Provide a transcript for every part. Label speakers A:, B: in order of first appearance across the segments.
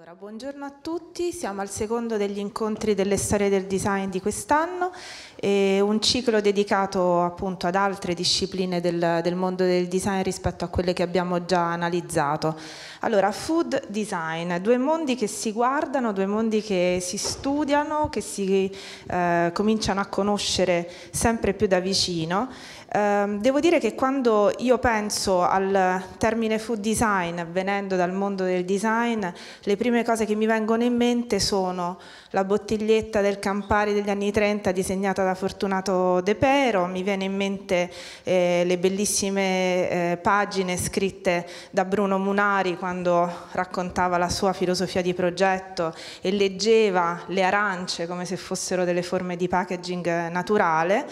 A: Allora, buongiorno a tutti, siamo al secondo degli incontri delle storie del design di quest'anno, un ciclo dedicato appunto ad altre discipline del, del, mondo del design rispetto a quelle che abbiamo già analizzato. Allora, food design, due mondi che si guardano, due mondi che si studiano, che si eh, cominciano a conoscere sempre più da vicino Ehm, devo dire che quando io penso al termine food design, venendo dal mondo del design, le prime cose che mi vengono in mente sono la bottiglietta del Campari degli anni 30 disegnata da Fortunato De Pero, mi viene in mente eh, le bellissime eh, pagine scritte da Bruno Munari quando raccontava la sua filosofia di progetto e leggeva le arance come se fossero delle forme di packaging eh, naturale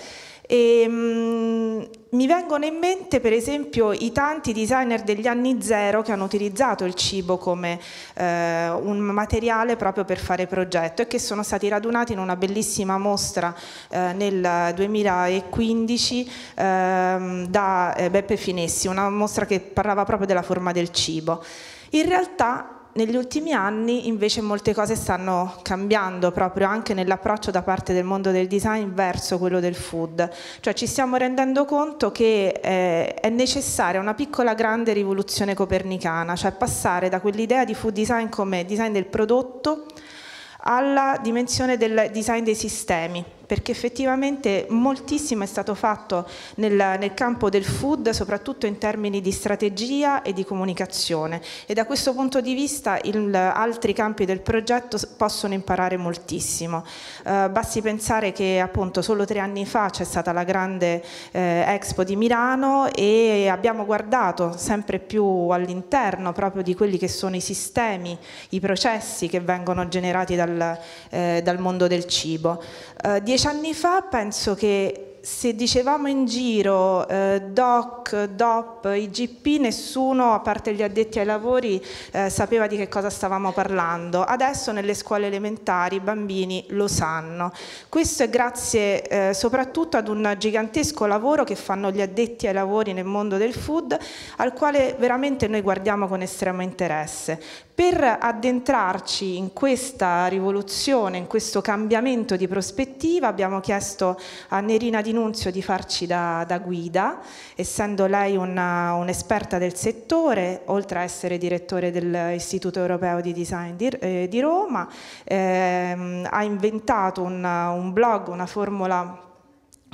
A: e, ehm, mh, mi vengono in mente per esempio i tanti designer degli anni zero che hanno utilizzato il cibo come eh, un materiale proprio per fare progetto e che sono stati radunati in una bellissima mostra eh, nel 2015 ehm, eh, da Beppe Finessi, una mostra che parlava proprio della forma del cibo. In realtà negli ultimi anni invece molte cose stanno cambiando proprio anche nell'approccio da parte del mondo del design verso quello del food, cioè ci stiamo rendendo conto che eh, è necessaria una piccola grande rivoluzione copernicana, cioè passare da quell'idea di food design come design del prodotto alla dimensione del design dei sistemi perché effettivamente moltissimo è stato fatto nel, nel, campo del food, soprattutto in termini di strategia e di comunicazione e da questo punto di vista il, altri campi del progetto possono imparare moltissimo. Eh, basti pensare che appunto solo tre anni fa c'è stata la grande eh, Expo di Milano e abbiamo guardato sempre più all'interno proprio di quelli che sono i sistemi, i processi che vengono generati dal, eh, dal mondo del cibo. Eh, dieci anni fa penso che se dicevamo in giro eh, DOC, DOP, IGP, nessuno, a parte gli addetti ai lavori, eh, sapeva di che cosa stavamo parlando. Adesso nelle scuole elementari i bambini lo sanno. Questo è grazie eh, soprattutto ad un gigantesco lavoro che fanno gli addetti ai lavori nel mondo del food, al quale veramente noi guardiamo con estremo interesse. Per addentrarci in questa rivoluzione, in questo cambiamento di prospettiva, abbiamo chiesto a Nerina Di D'Annunzio di farci da, da guida, essendo lei una, un'esperta del settore, oltre a essere direttore dell'Istituto Europeo di Design di, eh, di Roma, ehm, ha inventato un, un blog, una formula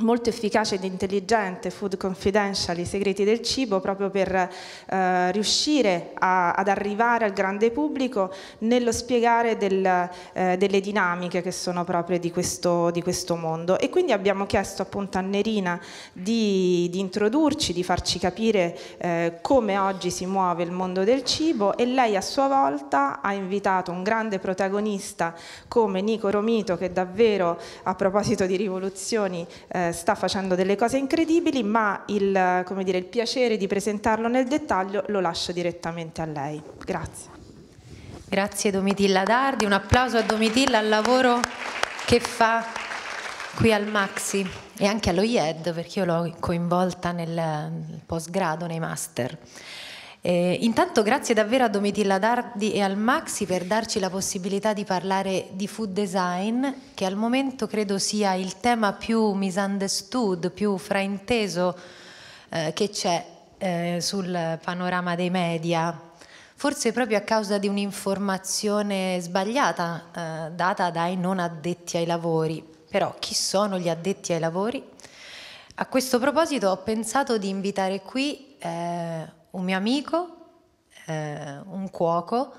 A: molto efficace ed intelligente Food Confidential, i segreti del cibo, proprio per eh, riuscire a, ad arrivare al grande pubblico nello spiegare del, eh, delle dinamiche che sono proprio di questo, di questo, mondo. E quindi abbiamo chiesto appunto a Nerina di, di introdurci, di farci capire eh, come oggi si muove il mondo del cibo e lei a sua volta ha invitato un grande protagonista come Nico Romito che davvero a proposito di rivoluzioni eh, sta facendo delle cose incredibili, ma il, dire, il piacere di presentarlo nel dettaglio lo lascio direttamente a lei. Grazie. Grazie Domitilla Dardi, un applauso a Domitilla al lavoro che fa qui
B: al Maxi e anche allo IED perché io l'ho coinvolta nel postgrado, nei master. Eh, intanto grazie davvero a Domitilla Dardi e al Maxi per darci la possibilità di parlare di food design, che al momento credo sia il tema più misunderstood, più frainteso eh, che c'è eh, sul panorama dei media. Forse proprio a causa di un'informazione sbagliata eh, data dai non addetti ai lavori. Però chi sono gli addetti ai lavori? A questo proposito ho pensato di invitare qui eh, un mio amico, eh, un cuoco,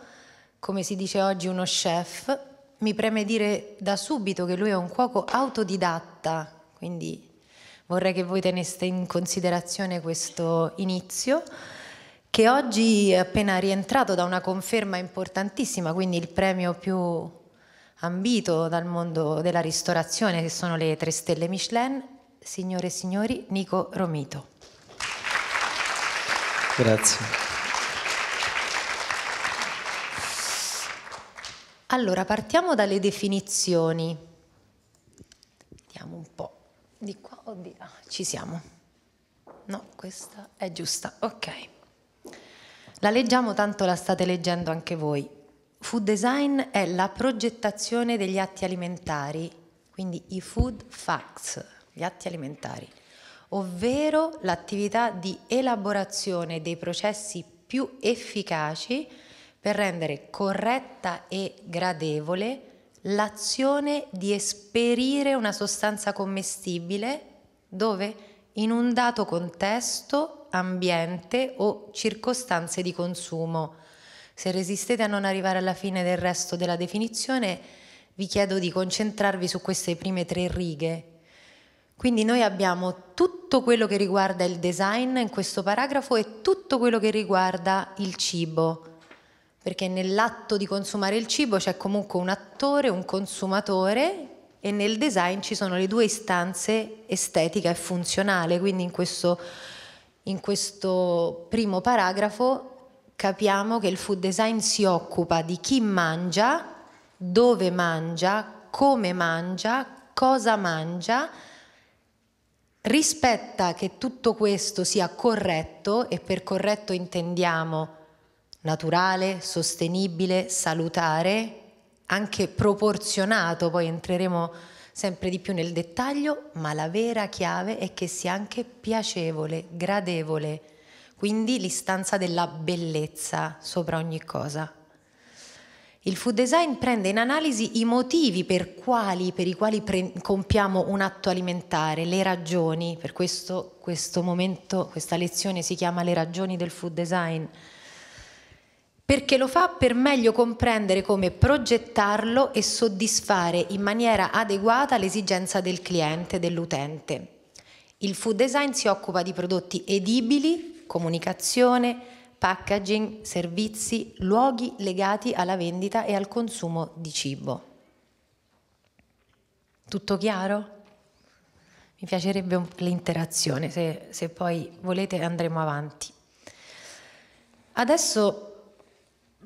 B: come si dice oggi uno chef. Mi preme dire da subito che lui è un cuoco autodidatta, quindi vorrei che voi teneste in considerazione questo inizio, che oggi è appena rientrato da una conferma importantissima, quindi il premio più ambito dal mondo della ristorazione, che sono le tre stelle Michelin, signore e signori, Nico Romito. Grazie. Allora, partiamo dalle definizioni. Vediamo un po' di qua o di là. Ci siamo. No, questa è giusta. Ok. La leggiamo, tanto la state leggendo anche voi. Food design è la progettazione degli atti alimentari, quindi i food facts, gli atti alimentari ovvero l'attività di elaborazione dei processi più efficaci per rendere corretta e gradevole l'azione di esperire una sostanza commestibile dove? In un dato contesto, ambiente o circostanze di consumo. Se resistete a non arrivare alla fine del resto della definizione, vi chiedo di concentrarvi su queste prime tre righe quindi noi abbiamo tutto quello che riguarda il design in questo paragrafo e tutto quello che riguarda il cibo, perché nell'atto di consumare il cibo c'è comunque un attore, un consumatore e nel design ci sono le due istanze estetica e funzionale, quindi in questo, in questo primo paragrafo capiamo che il food design si occupa di chi mangia, dove mangia, come mangia, cosa mangia, rispetta che tutto questo sia corretto e per corretto intendiamo naturale, sostenibile, salutare, anche proporzionato, poi entreremo sempre di più nel dettaglio, ma la vera chiave è che sia anche piacevole, gradevole, quindi l'istanza della bellezza sopra ogni cosa. Il food design prende in analisi i motivi per, quali, per i quali pre- compiamo un atto alimentare, le ragioni, per questo questo momento, questa lezione si chiama Le ragioni del food design, perché lo fa per meglio comprendere come progettarlo e soddisfare in maniera adeguata l'esigenza del cliente, dell'utente. Il food design si occupa di prodotti edibili, comunicazione, packaging, servizi, luoghi legati alla vendita e al consumo di cibo. Tutto chiaro? Mi piacerebbe l'interazione, se, se poi volete andremo avanti. Adesso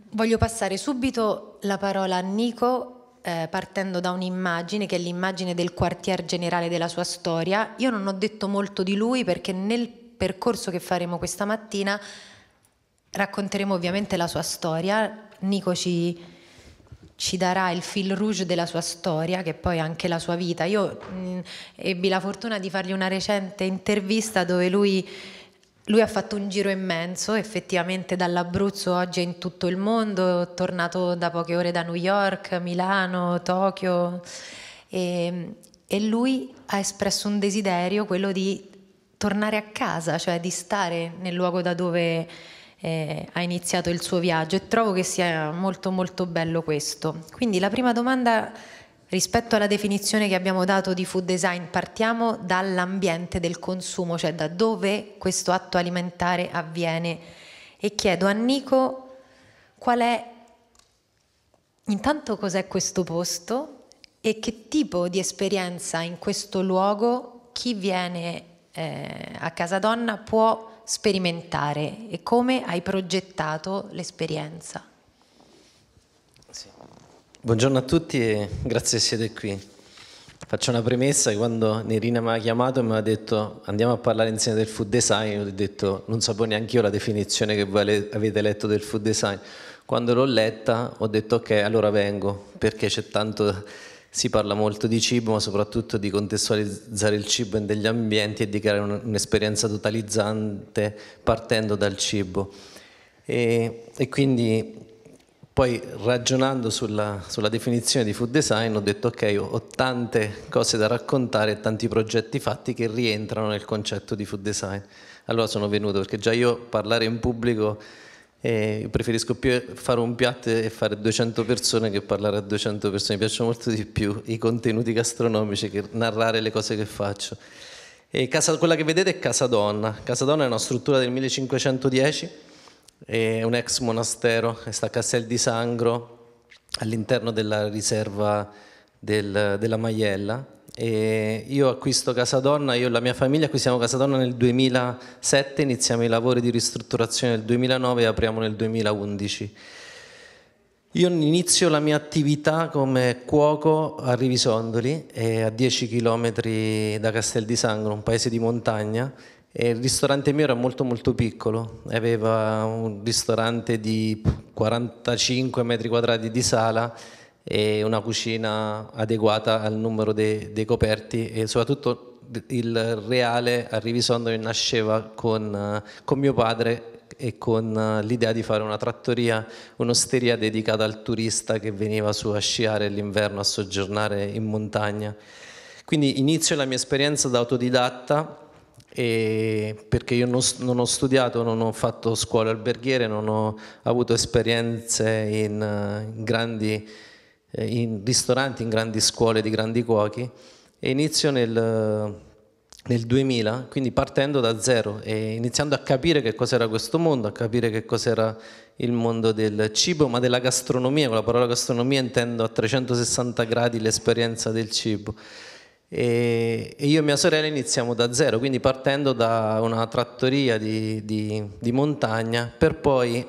B: voglio passare subito la parola a Nico eh, partendo da un'immagine che è l'immagine del quartier generale della sua storia. Io non ho detto molto di lui perché nel percorso che faremo questa mattina Racconteremo ovviamente la sua storia. Nico ci, ci darà il fil rouge della sua storia, che poi è anche la sua vita. Io mh, mm, ebbi la fortuna di fargli una recente intervista dove lui, lui ha fatto un giro immenso, effettivamente dall'Abruzzo oggi è in tutto il mondo, è tornato da poche ore da New York, Milano, Tokyo. E, e lui ha espresso un desiderio, quello di tornare a casa, cioè di stare nel luogo da dove eh, ha iniziato il suo viaggio e trovo che sia molto molto bello questo. Quindi la prima domanda rispetto alla definizione che abbiamo dato di food design partiamo dall'ambiente del consumo, cioè da dove questo atto alimentare avviene e chiedo a Nico qual è intanto cos'è questo posto e che tipo di esperienza in questo luogo chi viene eh, a Casa Donna può sperimentare e come hai progettato l'esperienza.
C: Sì. Buongiorno a tutti e grazie siete qui. Faccio una premessa quando Nerina mi ha chiamato e mi ha detto andiamo a parlare insieme del food design, ho detto non sapevo neanche io la definizione che voi avete letto del food design. Quando l'ho letta ho detto ok, allora vengo perché c'è tanto si parla molto di cibo, ma soprattutto di contestualizzare il cibo in degli ambienti e di creare un'esperienza totalizzante partendo dal cibo. E, e quindi poi ragionando sulla, sulla, definizione di food design ho detto ok, ho, ho tante cose da raccontare e tanti progetti fatti che rientrano nel concetto di food design. Allora sono venuto perché già io parlare in pubblico e io preferisco più fare un piatto e fare 200 persone che parlare a 200 persone, mi piacciono molto di più i contenuti gastronomici che narrare le cose che faccio. Casa, quella che vedete è Casa Donna. Casa Donna è una struttura del 1510, è un ex monastero, sta a Castel di Sangro, all'interno della riserva del, della Maiella, e io acquisto Casa Donna, io e la mia famiglia acquistiamo Casa Donna nel 2007, iniziamo i lavori di ristrutturazione nel 2009 e apriamo nel 2011. Io inizio la mia attività come cuoco a Rivisondoli, a 10 km da Castel di Sangro, un paese di montagna, e il ristorante mio era molto molto piccolo, aveva un ristorante di 45 metri quadrati di sala e una cucina adeguata al numero dei, dei coperti e soprattutto il reale a Rivisondolo nasceva con, con mio padre e con eh, l'idea di fare una trattoria, un'osteria dedicata al turista che veniva su a sciare l'inverno, a soggiornare in montagna. Quindi inizio la mia esperienza da autodidatta perché io non, non, ho studiato, non ho fatto scuola alberghiere, non ho avuto esperienze in, eh, in grandi eh, in ristoranti, in grandi scuole di grandi cuochi e inizio nel, eh, nel 2000, quindi partendo da zero e iniziando a capire che cos'era questo mondo, a capire che cos'era il mondo del cibo, ma della gastronomia, con la parola gastronomia intendo a 360 gradi l'esperienza del cibo. E io e mia sorella iniziamo da zero, quindi partendo da una trattoria di, di, di montagna per poi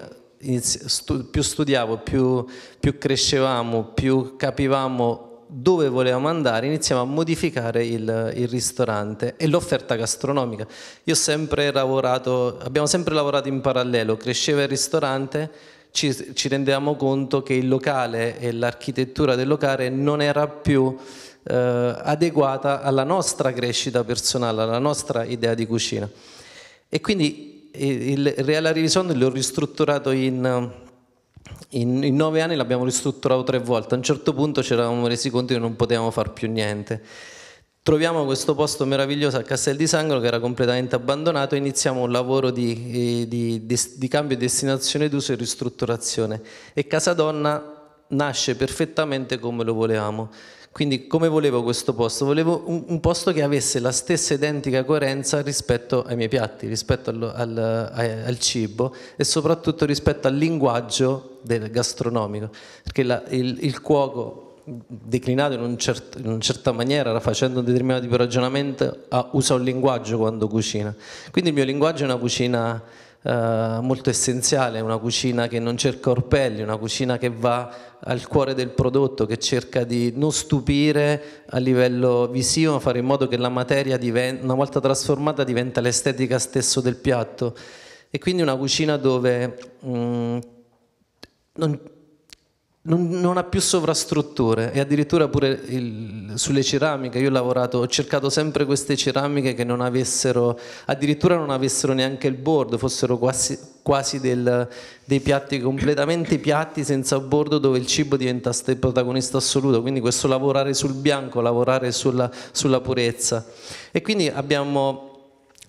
C: più studiavo, più, più crescevamo, più capivamo dove volevamo andare, iniziamo a modificare il, il ristorante e l'offerta gastronomica. Io ho sempre lavorato, abbiamo sempre lavorato in parallelo, cresceva il ristorante, ci, ci rendevamo conto che il locale e l'architettura del locale non era più eh, adeguata alla nostra crescita personale, alla nostra idea di cucina. E quindi il Real Revision l'ho ristrutturato in, in, in, nove anni, l'abbiamo ristrutturato tre volte. A un certo punto ci eravamo resi conto che non potevamo fare più niente. Troviamo questo posto meraviglioso a Castel di Sangro che era completamente abbandonato e iniziamo un lavoro di, eh, di, di, di cambio di destinazione d'uso e ristrutturazione. E Casadonna nasce perfettamente come lo volevamo. Quindi come volevo questo posto? Volevo un, un posto che avesse la stessa identica coerenza rispetto ai miei piatti, rispetto al, al, al cibo e soprattutto rispetto al linguaggio del gastronomico, perché la, il, il cuoco declinato in, un certo, in, una certa maniera, facendo un determinato tipo di ragionamento, usa un linguaggio quando cucina. Quindi il mio linguaggio è una cucina eh, molto essenziale, una cucina che non cerca orpelli, una cucina che va al cuore del prodotto, che cerca di non stupire a livello visivo, ma fare in modo che la materia, diventa, una volta trasformata, diventa l'estetica stesso del piatto. E quindi una cucina dove mh, mm, non, non, non, ha più sovrastrutture e addirittura pure il, sulle ceramiche, io ho lavorato, ho cercato sempre queste ceramiche che non avessero, addirittura non avessero neanche il bordo, fossero quasi, quasi del, dei piatti completamente piatti senza bordo dove il cibo diventa il protagonista assoluto, quindi questo lavorare sul bianco, lavorare sulla, sulla purezza. E quindi abbiamo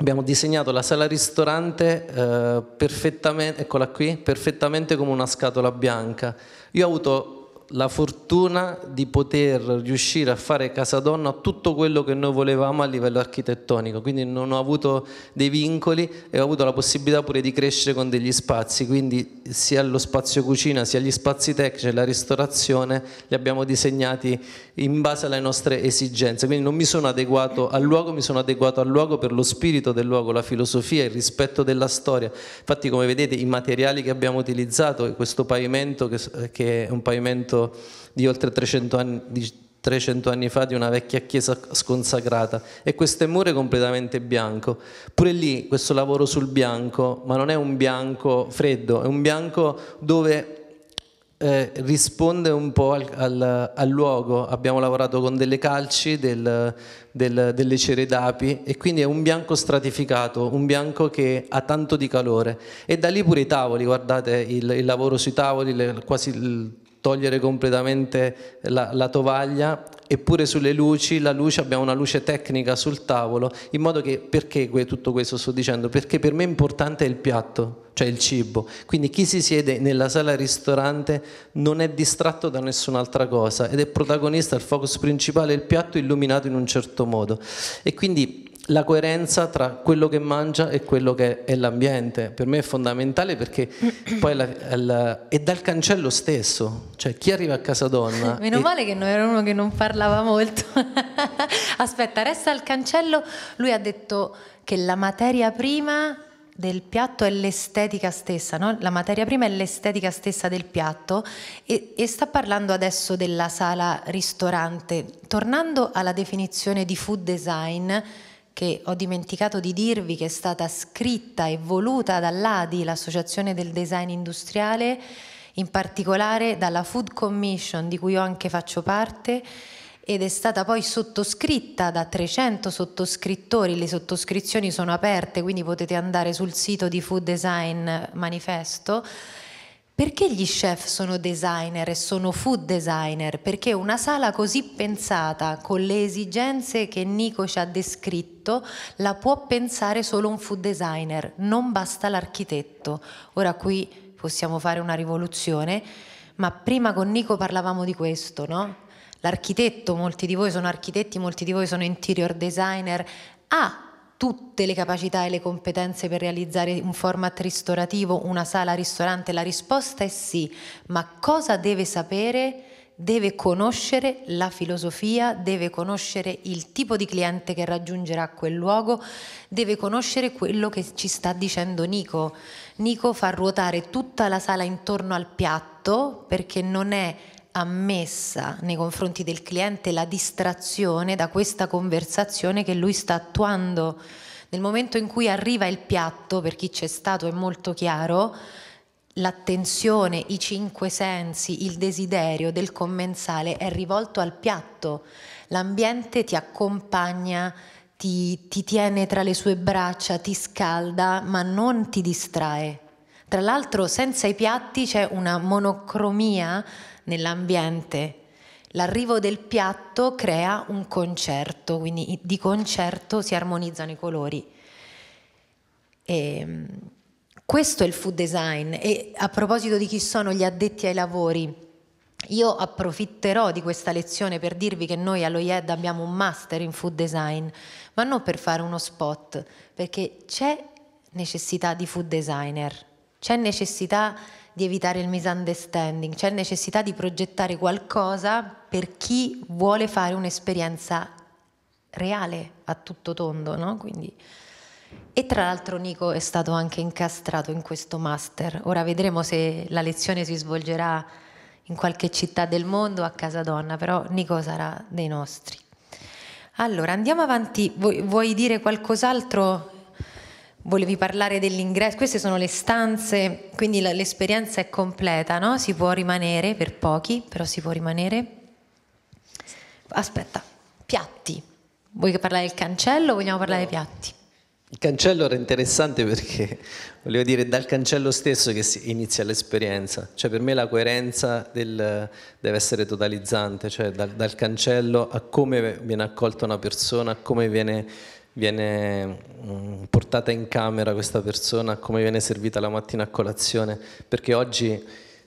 C: abbiamo disegnato la sala ristorante eh, perfettamente, eccola qui, perfettamente come una scatola bianca y auto la fortuna di poter riuscire a fare casa Casadonna tutto quello che noi volevamo a livello architettonico, quindi non ho avuto dei vincoli e ho avuto la possibilità pure di crescere con degli spazi, quindi sia lo spazio cucina sia gli spazi tecnici cioè e la ristorazione li abbiamo disegnati in base alle nostre esigenze, quindi non mi sono adeguato al luogo, mi sono adeguato al luogo per lo spirito del luogo, la filosofia, il rispetto della storia, infatti come vedete i materiali che abbiamo utilizzato, questo pavimento che è un pavimento racconto di oltre 300 anni, di 300 anni fa di una vecchia chiesa sconsacrata e questo è muro completamente bianco. Pure lì questo lavoro sul bianco, ma non è un bianco freddo, è un bianco dove eh, risponde un po' al, al, al, luogo. Abbiamo lavorato con delle calci, del, del, delle cere d'api e quindi è un bianco stratificato, un bianco che ha tanto di calore. E da lì pure i tavoli, guardate il, il lavoro sui tavoli, le, quasi il togliere completamente la, la, tovaglia eppure sulle luci, la luce, abbiamo una luce tecnica sul tavolo, in modo che perché tutto questo sto dicendo? Perché per me è importante il piatto, cioè il cibo, quindi chi si siede nella sala ristorante non è distratto da nessun'altra cosa ed è protagonista, il focus principale è il piatto illuminato in un certo modo e quindi la coerenza tra quello che mangia e quello che è l'ambiente. Per me è fondamentale perché poi la, la, è dal cancello stesso, cioè chi arriva a casa donna... Meno e... male
B: che non era uno che non parlava molto. Aspetta, resta al cancello, lui ha detto che la materia prima del piatto è l'estetica stessa, no? la materia prima è l'estetica stessa del piatto e, e, sta parlando adesso della sala ristorante. Tornando alla definizione di food design, che ho dimenticato di dirvi che è stata scritta e voluta dall'ADI, l'Associazione del Design Industriale, in particolare dalla Food Commission di cui io anche faccio parte ed è stata poi sottoscritta da 300 sottoscrittori, le sottoscrizioni sono aperte, quindi potete andare sul sito di Food Design Manifesto perché gli chef sono designer e sono food designer? Perché una sala così pensata, con le esigenze che Nico ci ha descritto, la può pensare solo un food designer, non basta l'architetto. Ora qui possiamo fare una rivoluzione, ma prima con Nico parlavamo di questo, no? L'architetto, molti di voi sono architetti, molti di voi sono interior designer, ha ah, tutte le capacità e le competenze per realizzare un format ristorativo, una sala ristorante? La risposta è sì, ma cosa deve sapere? Deve conoscere la filosofia, deve conoscere il tipo di cliente che raggiungerà quel luogo, deve conoscere quello che ci sta dicendo Nico. Nico fa ruotare tutta la sala intorno al piatto perché non è ammessa nei confronti del cliente la distrazione da questa conversazione che lui sta attuando. Nel momento in cui arriva il piatto, per chi c'è stato è molto chiaro, l'attenzione, i cinque sensi, il desiderio del commensale è rivolto al piatto. L'ambiente ti accompagna, ti, ti tiene tra le sue braccia, ti scalda, ma non ti distrae. Tra l'altro senza i piatti c'è una monocromia nell'ambiente. L'arrivo del piatto crea un concerto, quindi di concerto si armonizzano i colori. E ehm, questo è il food design e a proposito di chi sono gli addetti ai lavori, io approfitterò di questa lezione per dirvi che noi all'OIED abbiamo un master in food design, ma non per fare uno spot, perché c'è necessità di food designer c'è necessità di evitare il misunderstanding, c'è necessità di progettare qualcosa per chi vuole fare un'esperienza reale a tutto tondo, no? Quindi... E tra l'altro Nico è stato anche incastrato in questo master. Ora vedremo se la lezione si svolgerà in qualche città del mondo a casa donna, però Nico sarà dei nostri. Allora, andiamo avanti. Vuoi, vuoi dire qualcos'altro? Volevi parlare dell'ingresso, queste sono le stanze, quindi l'esperienza è completa, no? Si può rimanere per pochi, però si può rimanere. Aspetta, piatti. Vuoi parlare del cancello o vogliamo parlare no. dei piatti?
C: Il cancello era interessante perché volevo dire dal cancello stesso che inizia l'esperienza, cioè per me la coerenza del, deve essere totalizzante, cioè dal, dal cancello a come viene accolta una persona, a come viene viene mm, portata in camera questa persona, come viene servita la mattina a colazione, perché oggi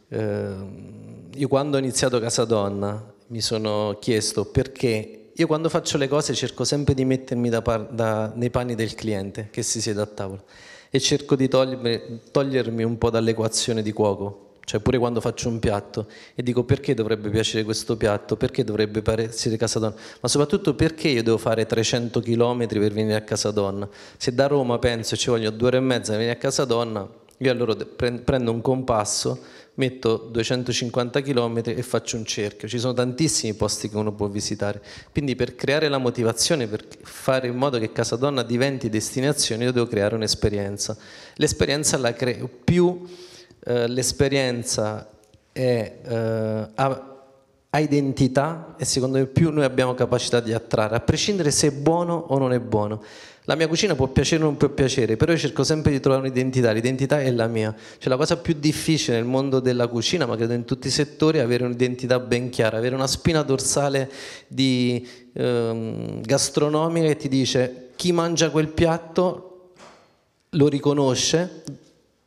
C: eh, io quando ho iniziato Casa Donna mi sono chiesto perché io quando faccio le cose cerco sempre di mettermi da par- da, nei panni del cliente che si siede a tavola e cerco di togliermi, togliermi un po' dall'equazione di cuoco cioè pure quando faccio un piatto e dico perché dovrebbe piacere questo piatto, perché dovrebbe essere casa donna, ma soprattutto perché io devo fare 300 km per venire a casa donna. Se da Roma penso ci voglio due ore e mezza per venire a casa donna, io allora prendo un compasso, metto 250 km e faccio un cerchio. Ci sono tantissimi posti che uno può visitare. Quindi per creare la motivazione, per fare in modo che Casa Donna diventi destinazione, io devo creare un'esperienza. L'esperienza la creo più eh, l'esperienza è, eh, ha, ha, identità e secondo me più noi abbiamo capacità di attrarre, a prescindere se è buono o non è buono. La mia cucina può piacere o non può piacere, però io cerco sempre di trovare un'identità, l'identità è la mia. Cioè la cosa più difficile nel mondo della cucina, ma credo in tutti i settori, è avere un'identità ben chiara, avere una spina dorsale di, ehm, gastronomica che ti dice chi mangia quel piatto lo riconosce,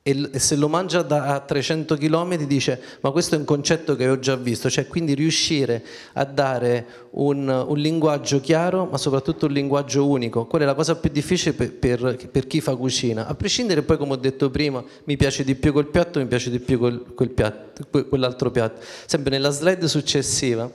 C: e, se lo mangia da, a 300 km dice ma questo è un concetto che ho già visto, cioè quindi riuscire a dare un, un linguaggio chiaro ma soprattutto un linguaggio unico, quella è la cosa più difficile per, per, per, chi fa cucina, a prescindere poi come ho detto prima mi piace di più quel piatto, mi piace di più quel, quel piatto, quell'altro piatto, sempre nella slide successiva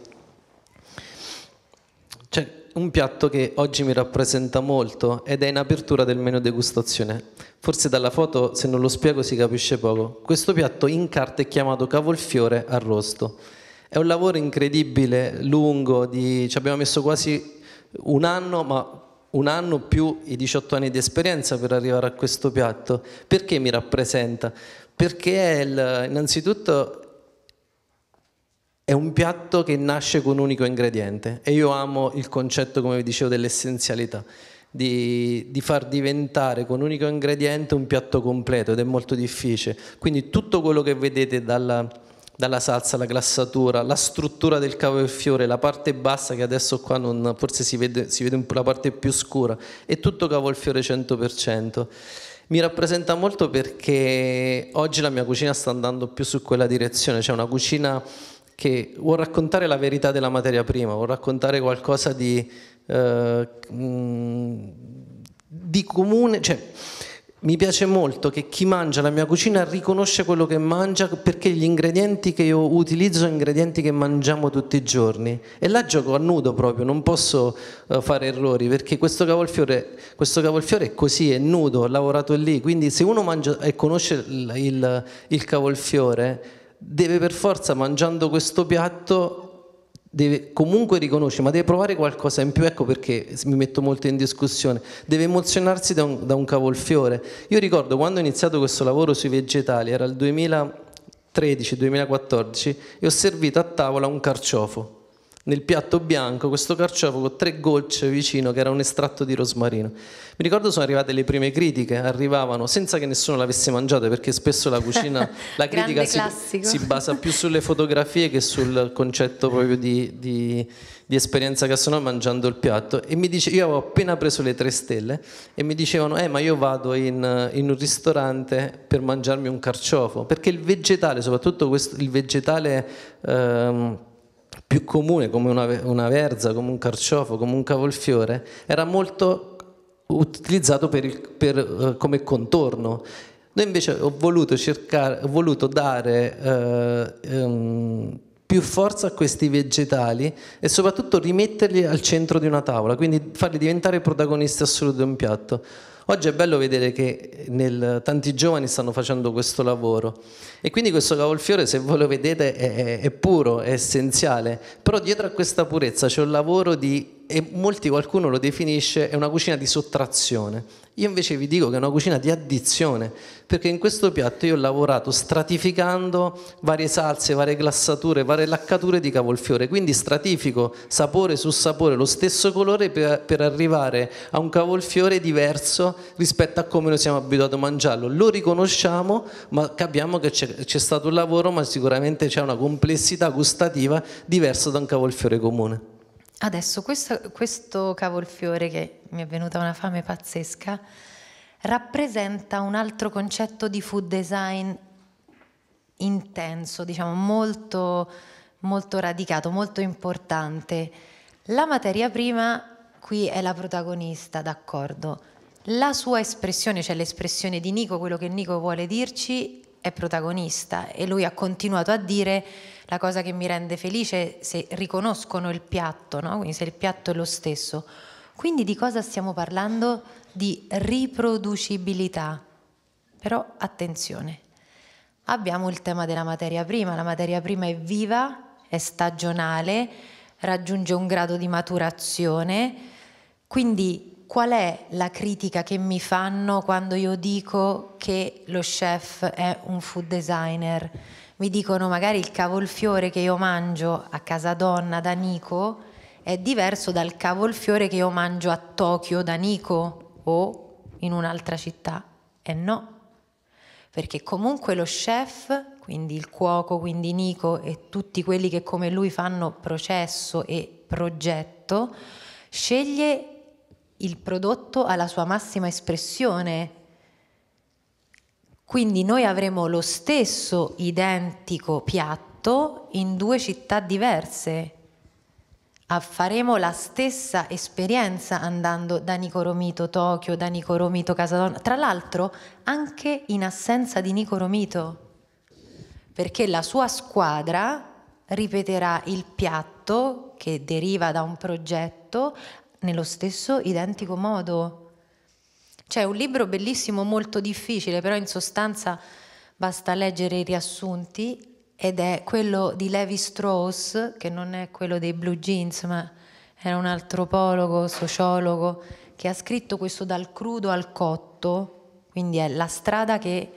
C: un piatto che oggi mi rappresenta molto ed è in apertura del menu degustazione. Forse dalla foto, se non lo spiego, si capisce poco. Questo piatto in carta è chiamato cavolfiore arrosto. È un lavoro incredibile, lungo, di... ci abbiamo messo quasi un anno, ma un anno più i 18 anni di esperienza per arrivare a questo piatto. Perché mi rappresenta? Perché è il, innanzitutto è un piatto che nasce con un unico ingrediente e io amo il concetto, come vi dicevo, dell'essenzialità. Di, di, far diventare con un unico ingrediente un piatto completo ed è molto difficile. Quindi tutto quello che vedete dalla, dalla salsa, la glassatura, la struttura del cavo del fiore, la parte bassa che adesso qua non, forse si vede, si vede un po' la parte più scura, è tutto cavo al fiore 100%. Mi rappresenta molto perché oggi la mia cucina sta andando più su quella direzione, cioè una cucina che vuol raccontare la verità della materia prima, vuol raccontare qualcosa di, eh, mm, di comune. Cioè, mi piace molto che chi mangia la mia cucina riconosce quello che mangia perché gli ingredienti che io utilizzo sono ingredienti che mangiamo tutti i giorni e là gioco a nudo proprio, non posso eh, fare errori perché questo cavolfiore, questo cavolfiore è così, è nudo, ho lavorato lì, quindi se uno mangia e conosce il, il, il cavolfiore deve per forza mangiando questo piatto deve comunque riconoscere, ma deve provare qualcosa in più, ecco perché mi metto molto in discussione, deve emozionarsi da un, da un cavolfiore. Io ricordo quando ho iniziato questo lavoro sui vegetali, era il 2013-2014, e ho servito a tavola un carciofo nel piatto bianco questo carciofo con tre gocce vicino che era un estratto di rosmarino. Mi ricordo sono arrivate le prime critiche, arrivavano senza che nessuno l'avesse mangiato perché spesso la cucina, la critica si, si, basa più sulle fotografie che sul concetto proprio di, di, di esperienza gastronomica mangiando il piatto. E mi dice, io avevo appena preso le tre stelle e mi dicevano, eh ma io vado in, in un ristorante per mangiarmi un carciofo, perché il vegetale, soprattutto questo, il vegetale... Ehm, più comune come una, una verza, come un carciofo, come un cavolfiore, era molto utilizzato per, per, eh, come contorno. Noi invece ho voluto, cercare, ho voluto dare eh, um, più forza a questi vegetali e soprattutto rimetterli al centro di una tavola, quindi farli diventare protagonisti assoluti di un piatto. Oggi è bello vedere che nel, tanti giovani stanno facendo questo lavoro e quindi questo cavolfiore, se voi lo vedete, è, è puro, è essenziale, però dietro a questa purezza c'è un lavoro di e molti qualcuno lo definisce è una cucina di sottrazione. Io invece vi dico che è una cucina di addizione, perché in questo piatto io ho lavorato stratificando varie salse, varie glassature, varie laccature di cavolfiore, quindi stratifico sapore su sapore, lo stesso colore per, per arrivare a un cavolfiore diverso rispetto a come noi siamo abituati a mangiarlo. Lo riconosciamo, ma capiamo che c'è, c'è stato un lavoro, ma sicuramente c'è una complessità gustativa diversa da un cavolfiore comune.
B: Adesso questo, questo cavolfiore che mi è venuta una fame pazzesca rappresenta un altro concetto di food design intenso, diciamo molto, molto radicato, molto importante. La materia prima qui è la protagonista, d'accordo. La sua espressione, cioè l'espressione di Nico, quello che Nico vuole dirci, è protagonista e lui ha continuato a dire la cosa che mi rende felice è se riconoscono il piatto, no? quindi se il piatto è lo stesso. Quindi di cosa stiamo parlando? Di riproducibilità. Però attenzione, abbiamo il tema della materia prima, la materia prima è viva, è stagionale, raggiunge un grado di maturazione, quindi qual è la critica che mi fanno quando io dico che lo chef è un food designer? mi dicono magari il cavolfiore che io mangio a casa donna da Nico è diverso dal cavolfiore che io mangio a Tokyo da Nico o in un'altra città. E no, perché comunque lo chef, quindi il cuoco, quindi Nico e tutti quelli che come lui fanno processo e progetto, sceglie il prodotto alla sua massima espressione quindi noi avremo lo stesso identico piatto in due città diverse. Faremo la stessa esperienza andando da Nicoromito Tokyo, da Nicoromito Casadonna, tra l'altro anche in assenza di Nicoromito, perché la sua squadra ripeterà il piatto che deriva da un progetto nello stesso identico modo. Cioè, un libro bellissimo, molto difficile, però in sostanza basta leggere i riassunti ed è quello di Levi Strauss, che non è quello dei Blue Jeans, ma era un antropologo, sociologo, che ha scritto questo dal crudo al cotto, quindi è la strada che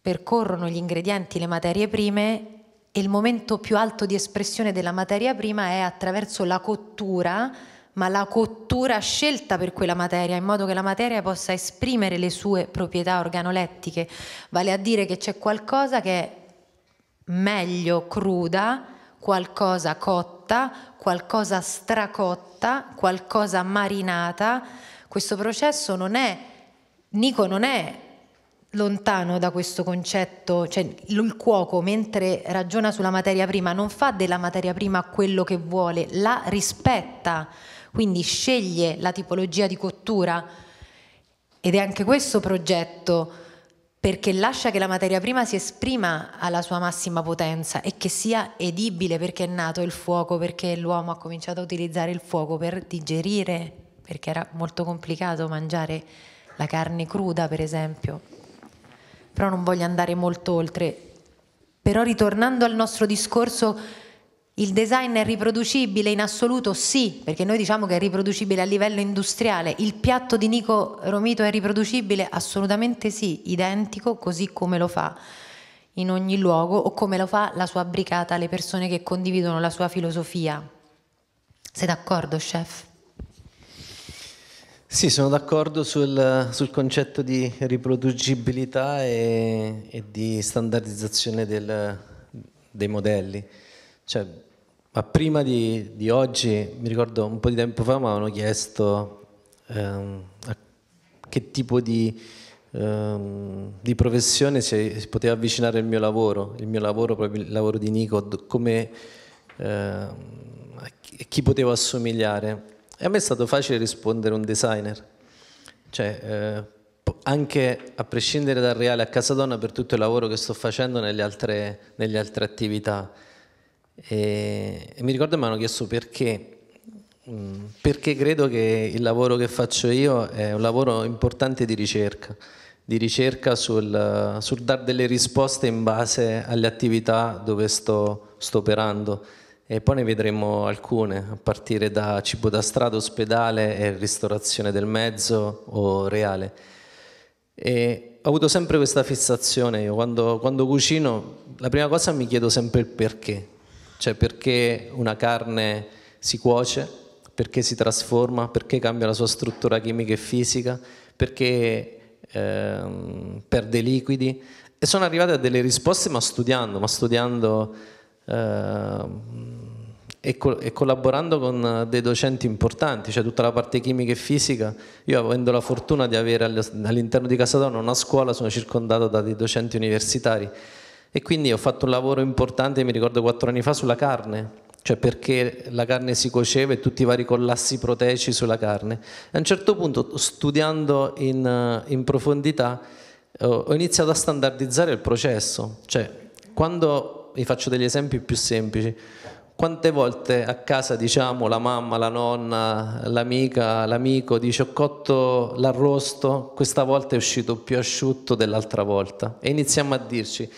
B: percorrono gli ingredienti, le materie prime e il momento più alto di espressione della materia prima è attraverso la cottura ma la cottura scelta per quella materia, in modo che la materia possa esprimere le sue proprietà organolettiche, vale a dire che c'è qualcosa che è meglio cruda, qualcosa cotta, qualcosa stracotta, qualcosa marinata. Questo processo non è, Nico non è lontano da questo concetto, cioè il cuoco mentre ragiona sulla materia prima non fa della materia prima quello che vuole, la rispetta. Quindi sceglie la tipologia di cottura ed è anche questo progetto perché lascia che la materia prima si esprima alla sua massima potenza e che sia edibile perché è nato il fuoco, perché l'uomo ha cominciato a utilizzare il fuoco per digerire, perché era molto complicato mangiare la carne cruda per esempio. Però non voglio andare molto oltre. Però ritornando al nostro discorso il design è riproducibile in assoluto? Sì, perché noi diciamo che è riproducibile a livello industriale. Il piatto di Nico Romito è riproducibile? Assolutamente sì, identico così come lo fa in ogni luogo o come lo fa la sua brigata, le persone che condividono la sua filosofia. Sei d'accordo, chef?
C: Sì, sono d'accordo sul, sul, concetto di riproducibilità e, e di standardizzazione del, dei modelli. Cioè, ma prima di, di, oggi, mi ricordo un po' di tempo fa, mi avevano chiesto ehm, che tipo di, ehm, di professione si, si, poteva avvicinare il mio lavoro, il mio lavoro, proprio il lavoro di Nico, come, ehm, a chi potevo assomigliare. E a me è stato facile rispondere un designer, cioè eh, anche a prescindere dal reale a casa donna per tutto il lavoro che sto facendo nelle altre, nelle altre attività e, e mi ricordo che mi hanno chiesto perché, mm, perché credo che il lavoro che faccio io è un lavoro importante di ricerca, di ricerca sul, sul dare delle risposte in base alle attività dove sto, sto operando e poi ne vedremo alcune, a partire da cibo da strada, ospedale e ristorazione del mezzo o reale. E ho avuto sempre questa fissazione, io quando, quando cucino la prima cosa mi chiedo sempre il perché, cioè perché una carne si cuoce, perché si trasforma, perché cambia la sua struttura chimica e fisica, perché ehm, perde liquidi. E sono arrivate a delle risposte, ma studiando, ma studiando ehm, e, co e, collaborando con dei docenti importanti, cioè tutta la parte chimica e fisica. Io avendo la fortuna di avere all'interno di Casadonna una scuola, sono circondato da dei docenti universitari e quindi ho fatto un lavoro importante, mi ricordo quattro anni fa, sulla carne, cioè perché la carne si cuoceva e tutti i vari collassi proteici sulla carne. E A un certo punto, studiando in, eh, in profondità, ho iniziato a standardizzare il processo, cioè quando, vi faccio degli esempi più semplici, quante volte a casa diciamo la mamma, la nonna, l'amica, l'amico dice ho cotto l'arrosto, questa volta è uscito più asciutto dell'altra volta e iniziamo a dirci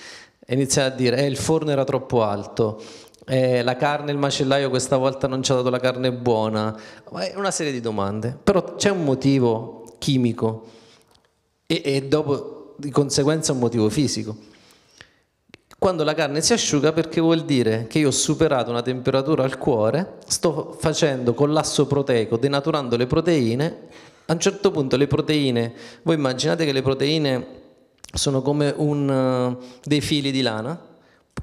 C: e iniziai a dire eh, il forno era troppo alto, eh, la carne, il macellaio questa volta non ci ha dato la carne buona, una serie di domande, però c'è un motivo chimico e, e dopo di conseguenza un motivo fisico. Quando la carne si asciuga perché vuol dire che io ho superato una temperatura al cuore, sto facendo collasso proteico, denaturando le proteine, a un certo punto le proteine, voi immaginate che le proteine sono come un, eh, dei fili di lana.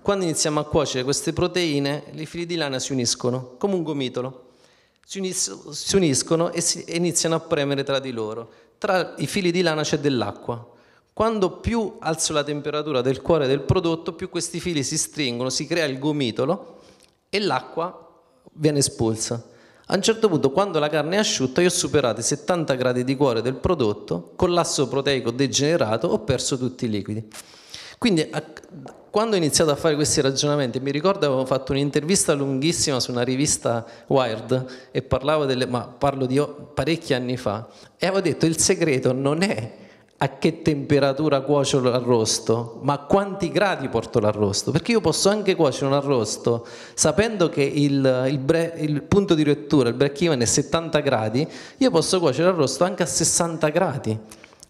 C: Quando iniziamo a cuocere queste proteine, i fili di lana si uniscono come un gomitolo, si, unis- si uniscono e, si, iniziano a premere tra di loro. Tra i fili di lana c'è dell'acqua. Quando più alzo la temperatura del cuore del prodotto, più questi fili si stringono, si crea il gomitolo e l'acqua viene espulsa. A un certo punto, quando la carne è asciutta, io ho superato i 70 gradi di cuore del prodotto, collasso proteico degenerato, ho perso tutti i liquidi. Quindi, a, quando ho iniziato a fare questi ragionamenti, mi ricordo avevo fatto un'intervista lunghissima su una rivista Wired e parlavo delle, ma parlo di parecchi anni fa, e avevo detto il segreto non è a che temperatura cuocio l'arrosto, ma a quanti gradi porto l'arrosto, perché io posso anche cuocere un arrosto sapendo che il, il, bre, il punto di rottura, il break even è 70 gradi, io posso cuocere l'arrosto anche a 60 gradi.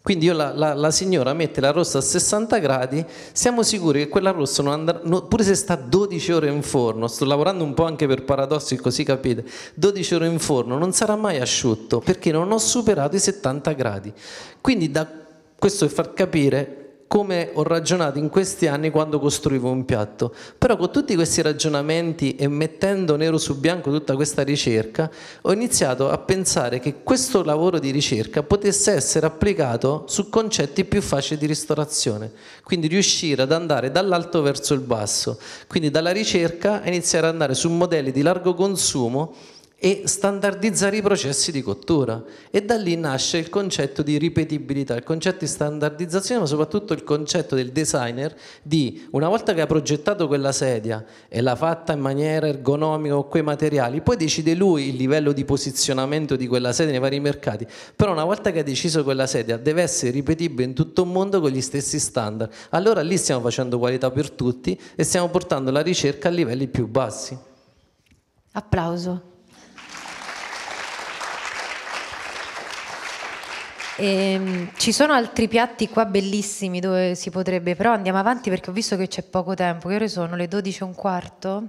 C: Quindi la, la, la, signora mette l'arrosto a 60 gradi, siamo sicuri che quell'arrosto, non andrà, no, pure se sta 12 ore in forno, sto lavorando un po' anche per paradossi così capite, 12 ore in forno non sarà mai asciutto perché non ho superato i 70 gradi. Quindi da questo è far capire come ho ragionato in questi anni quando costruivo un piatto. Però con tutti questi ragionamenti e mettendo nero su bianco tutta questa ricerca, ho iniziato a pensare che questo lavoro di ricerca potesse essere applicato su concetti più facili di ristorazione, quindi riuscire ad andare dall'alto verso il basso, quindi dalla ricerca a iniziare ad andare su modelli di largo consumo e standardizzare i processi di cottura e da lì nasce il concetto di ripetibilità, il concetto di standardizzazione ma soprattutto il concetto del designer di una volta che ha progettato quella sedia e l'ha fatta in maniera ergonomica o quei materiali poi decide lui il livello di posizionamento di quella sedia nei vari mercati però una volta che ha deciso quella sedia deve essere ripetibile in tutto il mondo con gli stessi standard allora lì stiamo facendo qualità per tutti e stiamo portando la ricerca a livelli più bassi
B: Applauso. E, ehm, ci sono altri piatti qua bellissimi dove si potrebbe, però andiamo avanti perché ho visto che c'è poco tempo, che ore sono? Le 12 e un quarto?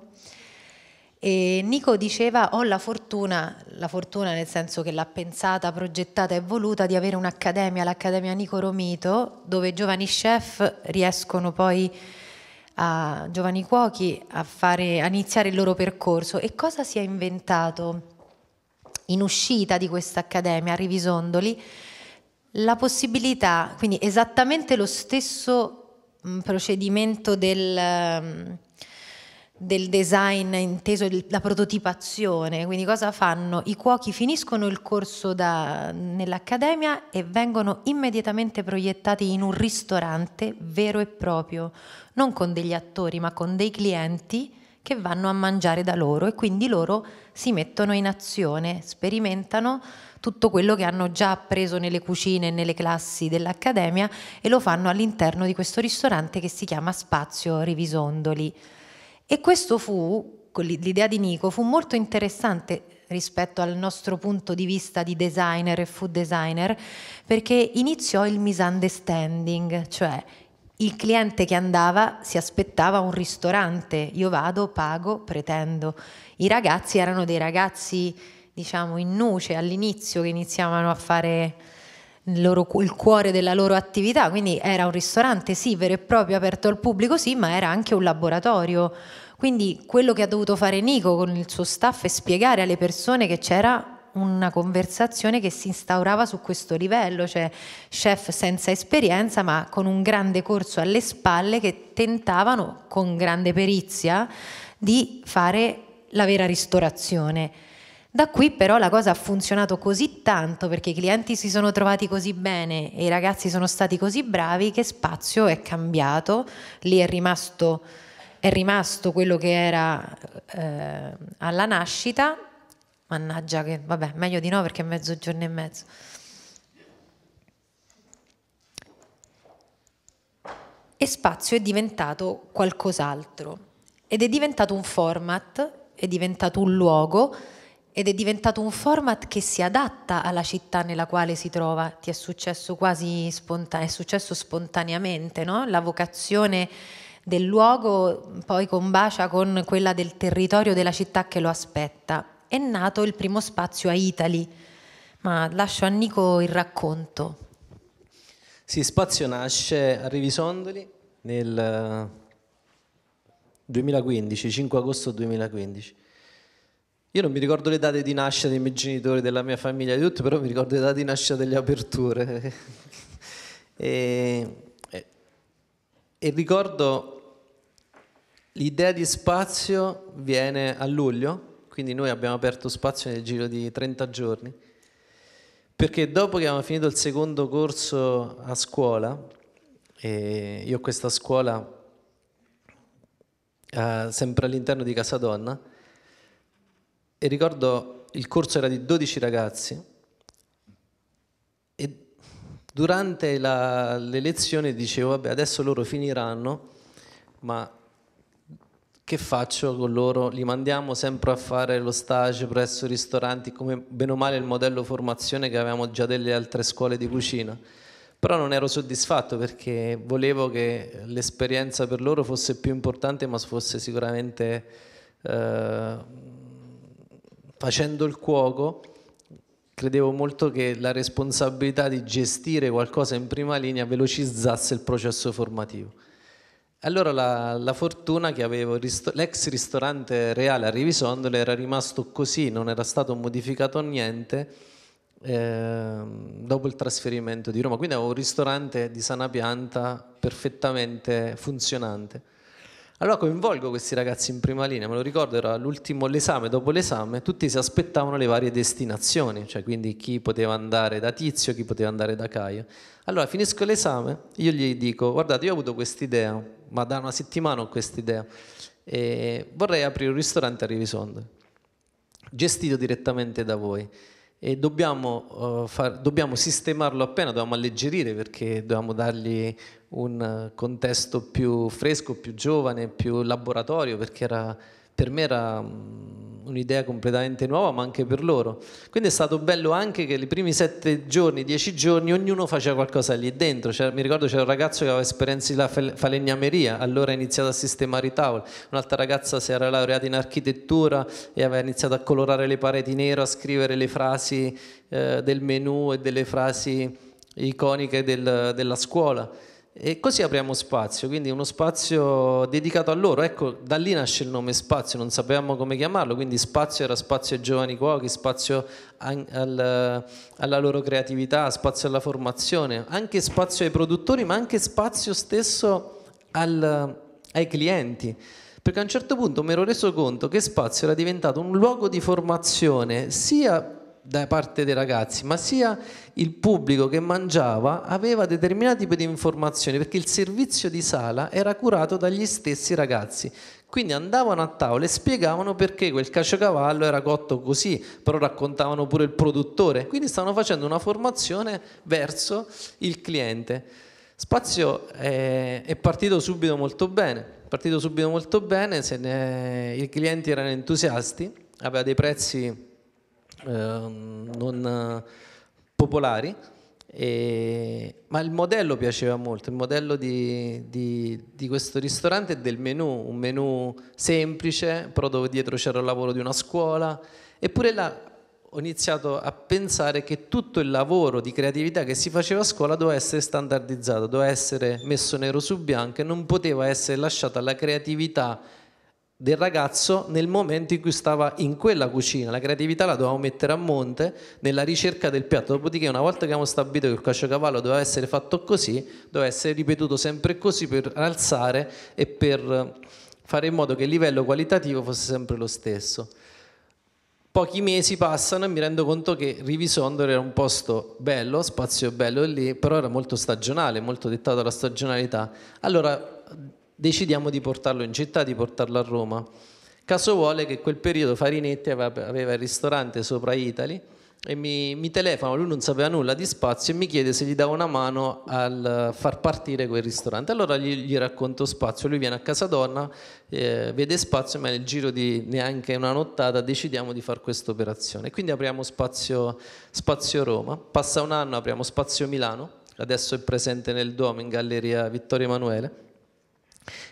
B: E Nico diceva ho la fortuna, la fortuna nel senso che l'ha pensata, progettata e voluta, di avere un'accademia, l'Accademia Nico Romito, dove giovani chef riescono poi a giovani cuochi a, fare, a iniziare il loro percorso. E cosa si è inventato in uscita di questa accademia, a Rivisondoli? la possibilità, quindi esattamente lo stesso mm, procedimento del, ehm, del design inteso la prototipazione, quindi cosa fanno? I cuochi finiscono il corso da, nell'accademia e vengono immediatamente proiettati in un ristorante vero e proprio, non con degli attori ma con dei clienti che vanno a mangiare da loro e quindi loro si mettono in azione, sperimentano tutto quello che hanno già appreso nelle cucine e nelle classi dell'Accademia e lo fanno all'interno di questo ristorante che si chiama Spazio Rivisondoli. E questo fu, l'idea di Nico, fu molto interessante rispetto al nostro punto di vista di designer e food designer, perché iniziò il misunderstanding, cioè il cliente che andava si aspettava un ristorante, io vado, pago, pretendo. I ragazzi erano dei ragazzi diciamo, in nuce all'inizio che iniziavano a fare loro, il cuore della loro attività, quindi era un ristorante sì, vero e proprio, aperto al pubblico sì, ma era anche un laboratorio. Quindi quello che ha dovuto fare Nico con il suo staff è spiegare alle persone che c'era una conversazione che si instaurava su questo livello, cioè chef senza esperienza ma con un grande corso alle spalle che tentavano con grande perizia di fare la vera ristorazione. Da qui però la cosa ha funzionato così tanto perché i clienti si sono trovati così bene e i ragazzi sono stati così bravi che spazio è cambiato, lì è rimasto, è rimasto quello che era eh, alla nascita, mannaggia che vabbè, meglio di no perché è mezzogiorno e mezzo. E spazio è diventato qualcos'altro ed è diventato un format, è diventato un luogo ed è diventato un format che si adatta alla città nella quale si trova. Ti è successo quasi spontan- è successo spontaneamente, no? La vocazione del luogo mm, poi combacia con quella del territorio della città che lo aspetta. È nato il primo spazio a Italy, ma lascio a Nico il racconto.
C: Sì, Spazio nasce a Rivisondoli nel 2015, eh, 5 agosto 2015 io non mi ricordo le date di nascita dei miei genitori, della mia famiglia, di tutto, però mi ricordo le date di nascita delle aperture. e, e, e, ricordo l'idea di spazio viene a luglio, quindi noi abbiamo aperto spazio nel giro di 30 giorni, perché dopo che abbiamo finito il secondo corso a scuola, io ho questa scuola eh, sempre all'interno di Casa Donna, e ricordo il corso era di 12 ragazzi e durante la, le lezioni dicevo vabbè adesso loro finiranno ma che faccio con loro? Li mandiamo sempre a fare lo stage presso ristoranti come bene o male il modello formazione che avevamo già delle altre scuole di cucina però non ero soddisfatto perché volevo che l'esperienza per loro fosse più importante ma fosse sicuramente eh, facendo il cuoco credevo molto che la responsabilità di gestire qualcosa in prima linea velocizzasse il processo formativo. Allora la, la fortuna che avevo, l'ex ristorante reale a Rivisondole era rimasto così, non era stato modificato niente ehm, dopo il trasferimento di Roma, quindi avevo un ristorante di sana pianta perfettamente funzionante. Allora coinvolgo questi ragazzi in prima linea, me lo ricordo, era l'ultimo, l'esame dopo l'esame, tutti si aspettavano le varie destinazioni, cioè quindi chi poteva andare da Tizio, chi poteva andare da Caio. Allora finisco l'esame, io gli dico, guardate, io ho avuto quest'idea, ma da una settimana ho quest'idea, e vorrei aprire un ristorante a Rivisondo, gestito direttamente da voi e dobbiamo, uh, far, dobbiamo sistemarlo appena, dobbiamo alleggerire perché dobbiamo dargli un contesto più fresco, più giovane, più laboratorio perché era per me era mm, un'idea completamente nuova, ma anche per loro. Quindi è stato bello anche che i primi sette giorni, dieci giorni, ognuno faceva qualcosa lì dentro. Cioè, mi ricordo c'era un ragazzo che aveva esperienze la falegnameria, allora ha iniziato a sistemare i tavoli. Un'altra ragazza si era laureata in architettura e aveva iniziato a colorare le pareti nero, a scrivere le frasi eh, del menù e delle frasi iconiche del, della scuola. E così apriamo spazio, quindi uno spazio dedicato a loro. Ecco, da lì nasce il nome spazio, non sapevamo come chiamarlo, quindi spazio era spazio ai giovani cuochi, spazio al, alla loro creatività, spazio alla formazione, anche spazio ai produttori, ma anche spazio stesso al, ai clienti. Perché a un certo punto mi ero reso conto che spazio era diventato un luogo di formazione sia da parte dei ragazzi, ma sia il pubblico che mangiava aveva determinati tipi di informazioni perché il servizio di sala era curato dagli stessi ragazzi. Quindi andavano a tavola e spiegavano perché quel caciocavallo era cotto così, però raccontavano pure il produttore. Quindi stavano facendo una formazione verso il cliente. Spazio è, eh, è partito subito molto bene, partito subito molto bene, ne, i clienti erano entusiasti, aveva dei prezzi Ehm, non eh, popolari, e, ma il modello piaceva molto, il modello di, di, di questo ristorante e del menù, un menù semplice, però dove dietro c'era il lavoro di una scuola, eppure là ho iniziato a pensare che tutto il lavoro di creatività che si faceva a scuola doveva essere standardizzato, doveva essere messo nero su bianco e non poteva essere lasciato alla creatività del ragazzo nel momento in cui stava in quella cucina. La creatività la dovevamo mettere a monte nella ricerca del piatto. Dopodiché, una volta che abbiamo stabilito che il caciocavallo doveva essere fatto così, doveva essere ripetuto sempre così per alzare e per eh, fare in modo che il livello qualitativo fosse sempre lo stesso. Pochi mesi passano e mi rendo conto che Rivisondo era un posto bello, spazio bello lì, però era molto stagionale, molto dettato alla stagionalità. Allora decidiamo di portarlo in città, di portarlo a Roma. Caso vuole che quel periodo Farinetti aveva il ristorante sopra Italy e mi, mi telefona, lui non sapeva nulla di spazio e mi chiede se gli davo una mano a far partire quel ristorante. Allora gli, gli racconto spazio, lui viene a casa donna, eh, vede spazio, ma nel giro di neanche una nottata decidiamo di fare questa operazione. Quindi apriamo spazio, spazio Roma, passa un anno, apriamo spazio Milano, adesso è presente nel Duomo in Galleria Vittorio Emanuele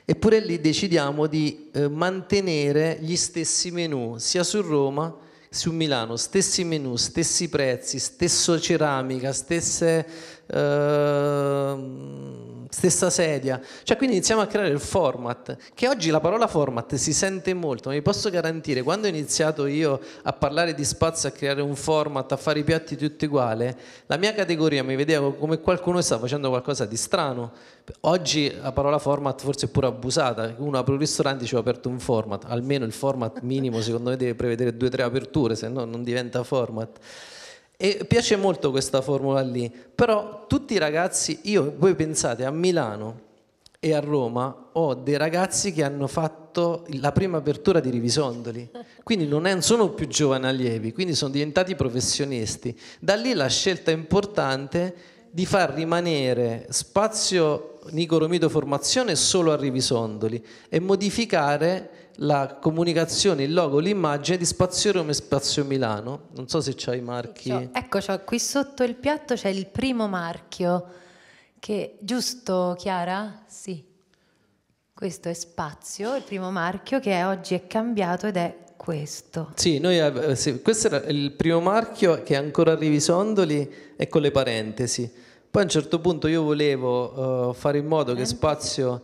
C: Eppure lì decidiamo di eh, mantenere gli stessi menu sia su Roma che su Milano, stessi menu, stessi prezzi, stesso ceramica, stesse Ehm, stessa sedia. Cioè, quindi iniziamo a creare il format, che oggi la parola format si sente molto, ma vi posso garantire, quando ho iniziato io a parlare di spazio, a creare un format, a fare i piatti tutti uguali, la mia categoria mi vedeva come qualcuno che sta facendo qualcosa di strano. Oggi la parola format forse è pure abusata, uno apre un ristorante e ci ho aperto un format, almeno il format minimo secondo me deve prevedere due o tre aperture, se no non diventa format. E piace molto questa formula lì, però tutti i ragazzi, io, voi pensate a Milano e a Roma ho dei ragazzi che hanno fatto la prima apertura di Rivisondoli, quindi non, è, sono più giovani allievi, quindi sono diventati professionisti. Da lì la scelta importante di far rimanere spazio Nicoromito Formazione solo a Rivisondoli e modificare la comunicazione, il logo, l'immagine di Spazio Roma e Spazio Milano. Non so se c'hai i marchi. C'ho,
B: ecco, c'ho, qui sotto il piatto c'è il primo marchio, che giusto Chiara? Sì. Questo è Spazio, il primo marchio che è, oggi è cambiato ed è questo.
C: Sì, noi, eh, questo era il primo marchio che è ancora a Rivisondoli e con le parentesi poi a un certo punto io volevo uh, fare in modo che Spazio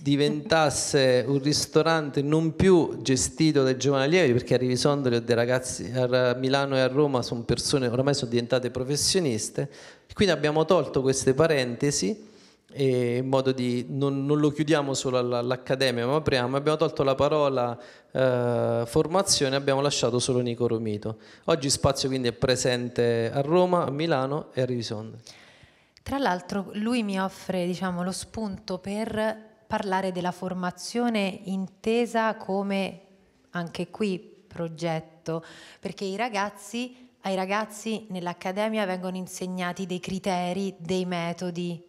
C: diventasse un ristorante non più gestito dai giovani allievi, perché a Rivisondoli dei ragazzi a Milano e a Roma sono persone ormai sono diventate professioniste. Quindi abbiamo tolto queste parentesi e in modo di non, non lo chiudiamo solo all'accademia ma apriamo, abbiamo tolto la parola eh, formazione abbiamo lasciato solo Nico Romito. Oggi Spazio quindi è presente a Roma, a Milano e a Rivisonde.
B: Tra l'altro lui mi offre diciamo, lo spunto per parlare della formazione intesa come anche qui progetto, perché i ragazzi, ai ragazzi nell'accademia vengono insegnati dei criteri, dei metodi,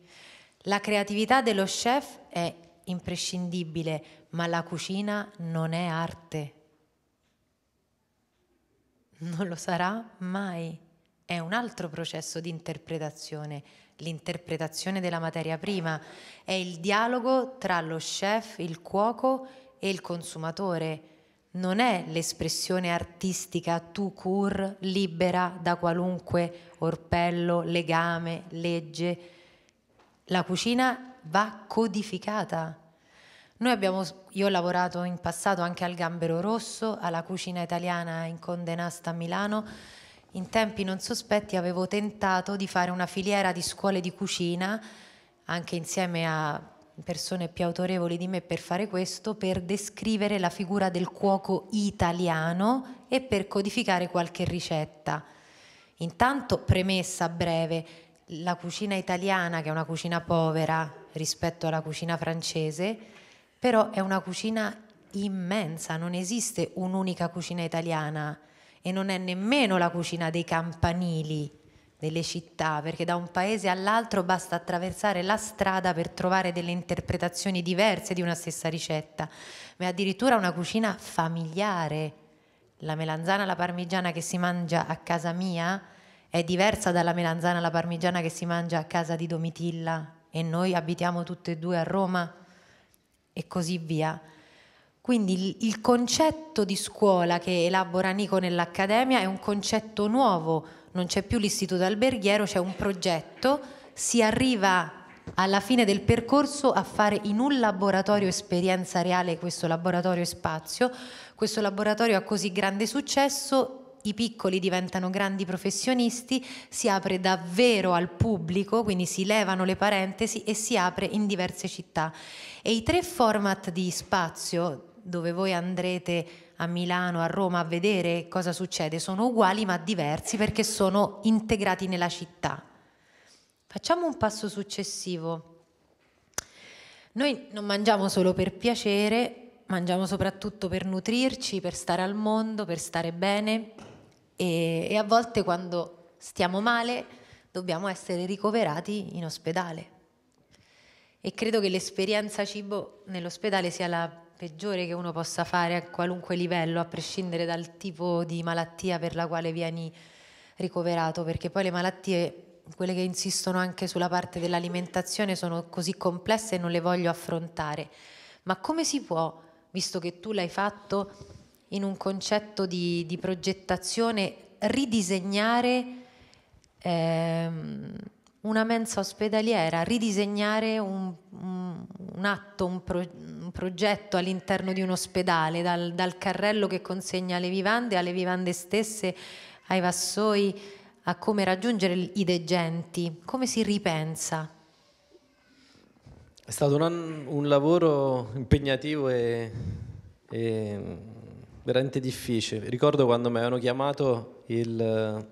B: la creatività dello chef è imprescindibile, ma la cucina non è arte. Non lo sarà mai. È un altro processo di interpretazione, l'interpretazione della materia prima, è il dialogo tra lo chef, il cuoco e il consumatore. Non è l'espressione artistica tu cur libera da qualunque orpello, legame, legge la cucina va codificata. Noi abbiamo, io ho lavorato in passato anche al Gambero Rosso, alla cucina italiana in Conde a Milano. In tempi non sospetti avevo tentato di fare una filiera di scuole di cucina, anche insieme a persone più autorevoli di me per fare questo, per descrivere la figura del cuoco italiano e per codificare qualche ricetta. Intanto, premessa breve, la cucina italiana, che è una cucina povera rispetto alla cucina francese, però è una cucina immensa, non esiste un'unica cucina italiana e non è nemmeno la cucina dei campanili delle città, perché da un paese all'altro basta attraversare la strada per trovare delle interpretazioni diverse di una stessa ricetta, ma è addirittura una cucina familiare. La melanzana la parmigiana che si mangia a casa mia è diversa dalla melanzana alla parmigiana che si mangia a casa di Domitilla e noi abitiamo tutte e due a Roma e così via. Quindi il, il concetto di scuola che elabora Nico nell'Accademia è un concetto nuovo, non c'è più l'istituto alberghiero, c'è un progetto, si arriva alla fine del percorso a fare in un laboratorio esperienza reale questo laboratorio spazio. Questo laboratorio ha così grande successo i piccoli diventano grandi professionisti, si apre davvero al pubblico, quindi si levano le parentesi e si apre in diverse città. E i tre format di spazio dove voi andrete a Milano, a Roma a vedere cosa succede, sono uguali ma diversi perché sono integrati nella città. Facciamo un passo successivo. Noi non mangiamo solo per piacere, mangiamo soprattutto per nutrirci, per stare al mondo, per stare bene, e, e a volte quando stiamo male dobbiamo essere ricoverati in ospedale. E credo che l'esperienza cibo nell'ospedale sia la peggiore che uno possa fare a qualunque livello, a prescindere dal tipo di malattia per la quale vieni ricoverato, perché poi le malattie quelle che insistono anche sulla parte dell'alimentazione sono così complesse e non le voglio affrontare. Ma come si può, visto che tu l'hai fatto, in un concetto di, di progettazione ridisegnare ehm, una mensa ospedaliera, ridisegnare un, un, atto, un, pro, un, progetto all'interno di un ospedale, dal, dal, carrello che consegna le vivande alle vivande stesse, ai vassoi, a come raggiungere i degenti, come si ripensa.
C: È stato un, lavoro impegnativo e, e veramente difficile. Ricordo quando mi avevano chiamato il...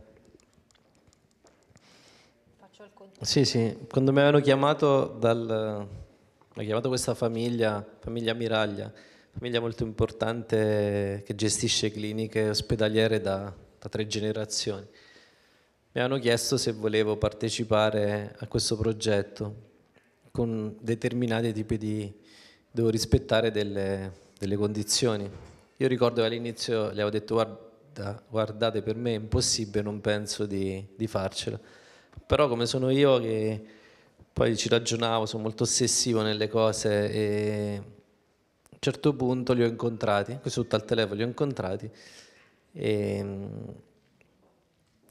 C: Faccio il conto. Sì, sì, quando mi avevano chiamato dal... Mi ha chiamato questa famiglia, famiglia Miraglia, famiglia molto importante che gestisce cliniche ospedaliere da, da tre generazioni. Mi hanno chiesto se volevo partecipare a questo progetto con determinati tipi di... devo rispettare delle, delle condizioni io ricordo che all'inizio le avevo detto guarda, guardate per me è impossibile, non penso di, di farcela. Però come sono io che poi ci ragionavo, sono molto ossessivo nelle cose e a un certo punto li ho incontrati, questo tutto al telefono, li ho incontrati e,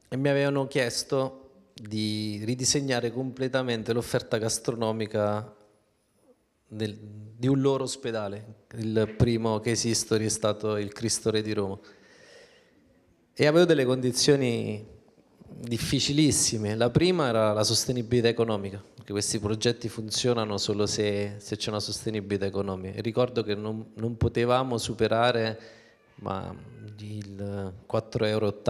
C: e mi avevano chiesto di ridisegnare completamente l'offerta gastronomica del, di un loro ospedale, il primo che history è stato il Cristo Re di Roma. E avevo delle condizioni difficilissime. La prima era la sostenibilità economica, perché questi progetti funzionano solo se, se c'è una sostenibilità economica. E ricordo che non, non, potevamo superare ma, il 4,80 euro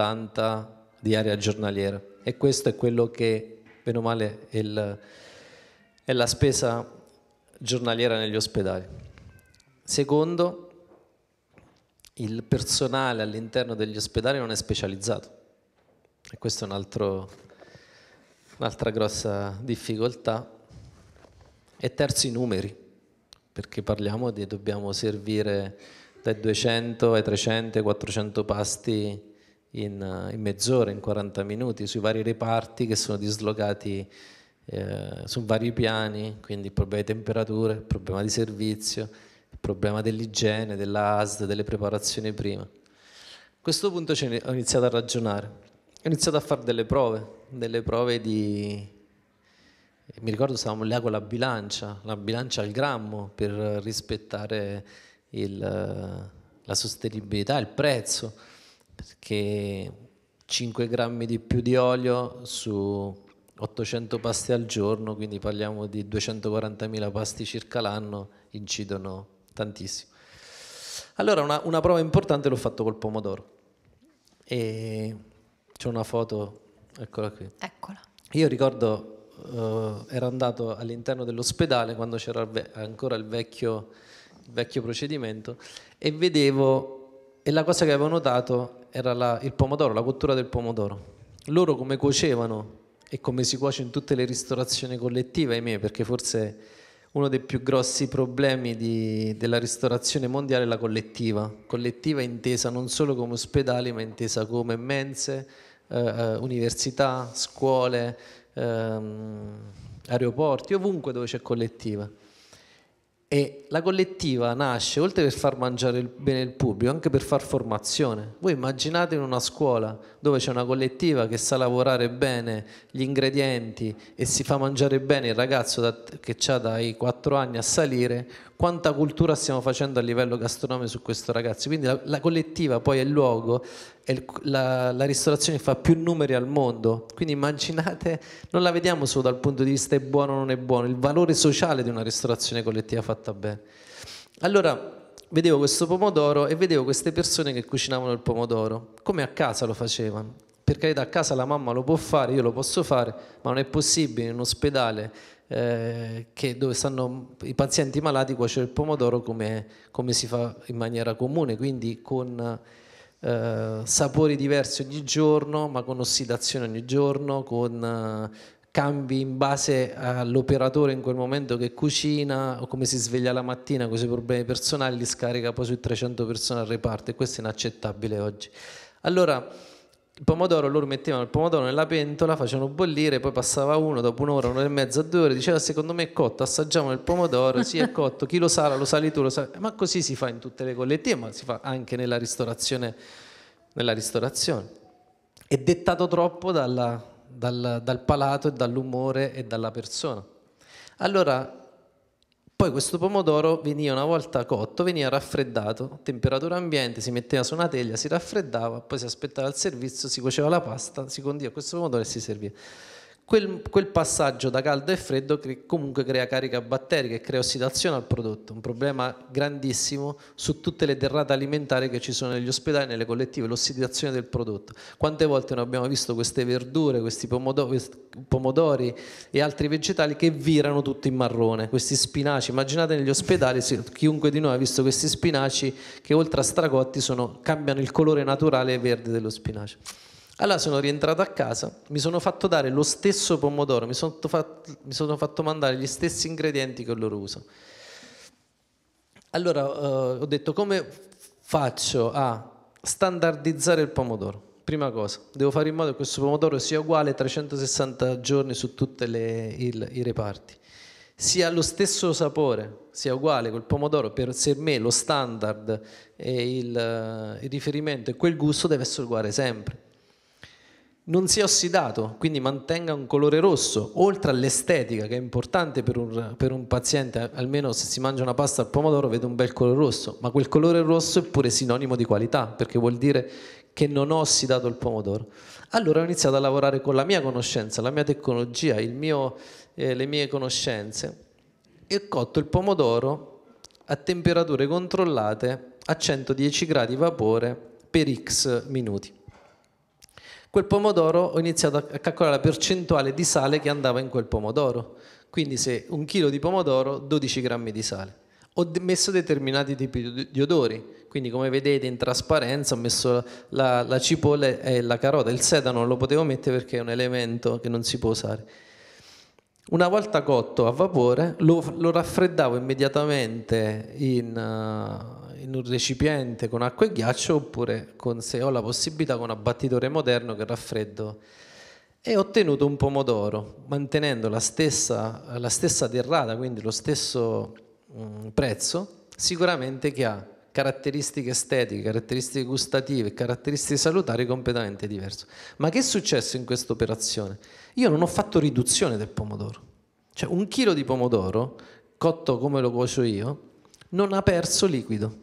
C: di area giornaliera e questo è quello che, bene o male, è, il, è la spesa giornaliera negli ospedali. Secondo, il personale all'interno degli ospedali non è specializzato e questo è un'altra grossa difficoltà. E terzo, i numeri, perché parliamo di dobbiamo servire dai 200 ai 300 ai 400 pasti in, in mezz'ora, in 40 minuti, sui vari reparti che sono dislocati eh, su vari piani, quindi problemi di temperature, il problema di servizio, il problema dell'igiene, dell'ASD, delle preparazioni prima. A questo punto ho iniziato a ragionare, ho iniziato a fare delle prove, delle prove di... Mi ricordo stavamo lì con la bilancia, la bilancia al grammo per rispettare il, la sostenibilità, il prezzo, perché 5 grammi di più di olio su 800 pasti al giorno, quindi parliamo di 240.000 pasti circa l'anno, incidono tantissimo. Allora una, una prova importante l'ho fatto col pomodoro. E c'è una foto, eccola qui. Eccola. Io ricordo, uh, ero andato all'interno dell'ospedale quando c'era il ve- ancora il vecchio, il vecchio, procedimento e vedevo, e la cosa che avevo notato era la, il pomodoro, la cottura del pomodoro. Loro come cuocevano e come si cuoce in tutte le ristorazioni collettive, ahimè, perché forse uno dei più grossi problemi di, della ristorazione mondiale è la collettiva, collettiva intesa non solo come ospedali ma intesa come mense, eh, eh università, scuole, ehm, aeroporti, ovunque dove c'è collettiva. E la collettiva nasce oltre per far mangiare il bene il pubblico, anche per far formazione. Voi immaginate in una scuola dove c'è una collettiva che sa lavorare bene gli ingredienti e si fa mangiare bene il ragazzo che ha dai 4 anni a salire, quanta cultura stiamo facendo a livello gastronomico su questo ragazzo. Quindi la, la collettiva poi è il luogo, è la, la, ristorazione fa più numeri al mondo, quindi immaginate, non la vediamo solo dal punto di vista è buono o non è buono, il valore sociale di una ristorazione collettiva fatta bene. Allora, vedevo questo pomodoro e vedevo queste persone che cucinavano il pomodoro, come a casa lo facevano. Per carità, a casa la mamma lo può fare, io lo posso fare, ma non è possibile in un ospedale eh, che, dove stanno i pazienti malati cuocere il pomodoro come, come si fa in maniera comune, quindi con eh, sapori diversi ogni giorno, ma con ossidazione ogni giorno, con eh, cambi in base all'operatore in quel momento che cucina o come si sveglia la mattina con i problemi personali, li scarica poi su 300 persone al reparto e questo è inaccettabile oggi. Allora, il pomodoro, loro mettevano il pomodoro nella pentola, facevano bollire, poi passava uno, dopo un'ora, un'ora e mezza, due ore, diceva secondo me è cotto, assaggiamo il pomodoro, sì è cotto, chi lo sala lo sali tu, lo sali. Ma così si fa in tutte le collettive, ma si fa anche nella ristorazione. Nella ristorazione. È dettato troppo dalla, dal, dal palato e dall'umore e dalla persona. Allora poi questo pomodoro veniva una volta cotto, veniva raffreddato a temperatura ambiente, si metteva su una teglia, si raffreddava, poi si aspettava il servizio, si cuoceva la pasta, si condiva questo pomodoro e si serviva quel, quel, passaggio da caldo e freddo che comunque crea carica batterica e crea ossidazione al prodotto, un problema grandissimo su tutte le derrate alimentari che ci sono negli ospedali, e nelle collettive, l'ossidazione del prodotto. Quante volte noi abbiamo visto queste verdure, questi pomodori, pomodori e altri vegetali che virano tutto in marrone, questi spinaci, immaginate negli ospedali, chiunque di noi ha visto questi spinaci che oltre a stracotti sono, cambiano il colore naturale verde dello spinacio. Allora sono rientrato a casa, mi sono fatto dare lo stesso pomodoro, mi sono fatto, mi sono fatto mandare gli stessi ingredienti che loro usano. Allora eh, ho detto come faccio a standardizzare il pomodoro? Prima cosa, devo fare in modo che questo pomodoro sia uguale 360 giorni su tutti i reparti, sia lo stesso sapore, sia uguale col pomodoro, per se me lo standard e il, il riferimento e quel gusto deve essere uguale sempre non sia ossidato, quindi mantenga un colore rosso, oltre all'estetica che è importante per un, per un, paziente, almeno se si mangia una pasta al pomodoro vede un bel colore rosso, ma quel colore rosso è pure sinonimo di qualità, perché vuol dire che non ho ossidato il pomodoro. Allora ho iniziato a lavorare con la mia conoscenza, la mia tecnologia, mio, eh, le mie conoscenze e ho cotto il pomodoro a temperature controllate a 110 gradi vapore per x minuti quel pomodoro ho iniziato a calcolare la percentuale di sale che andava in quel pomodoro. Quindi se un chilo di pomodoro, 12 grammi di sale. Ho messo determinati tipi di odori, quindi come vedete in trasparenza ho messo la, la cipolla e la carota, il sedano non lo potevo mettere perché è un elemento che non si può usare. Una volta cotto a vapore lo, lo raffreddavo immediatamente in, uh, in, un recipiente con acqua e ghiaccio oppure con, se ho la possibilità con un abbattitore moderno che raffreddo e ho ottenuto un pomodoro mantenendo la stessa, la stessa derrata, quindi lo stesso um, prezzo, sicuramente che ha caratteristiche estetiche, caratteristiche gustative, caratteristiche salutari completamente diverse. Ma che è successo in questa operazione? Io non ho fatto riduzione del pomodoro. Cioè un chilo di pomodoro, cotto come lo cuocio io, non ha perso liquido.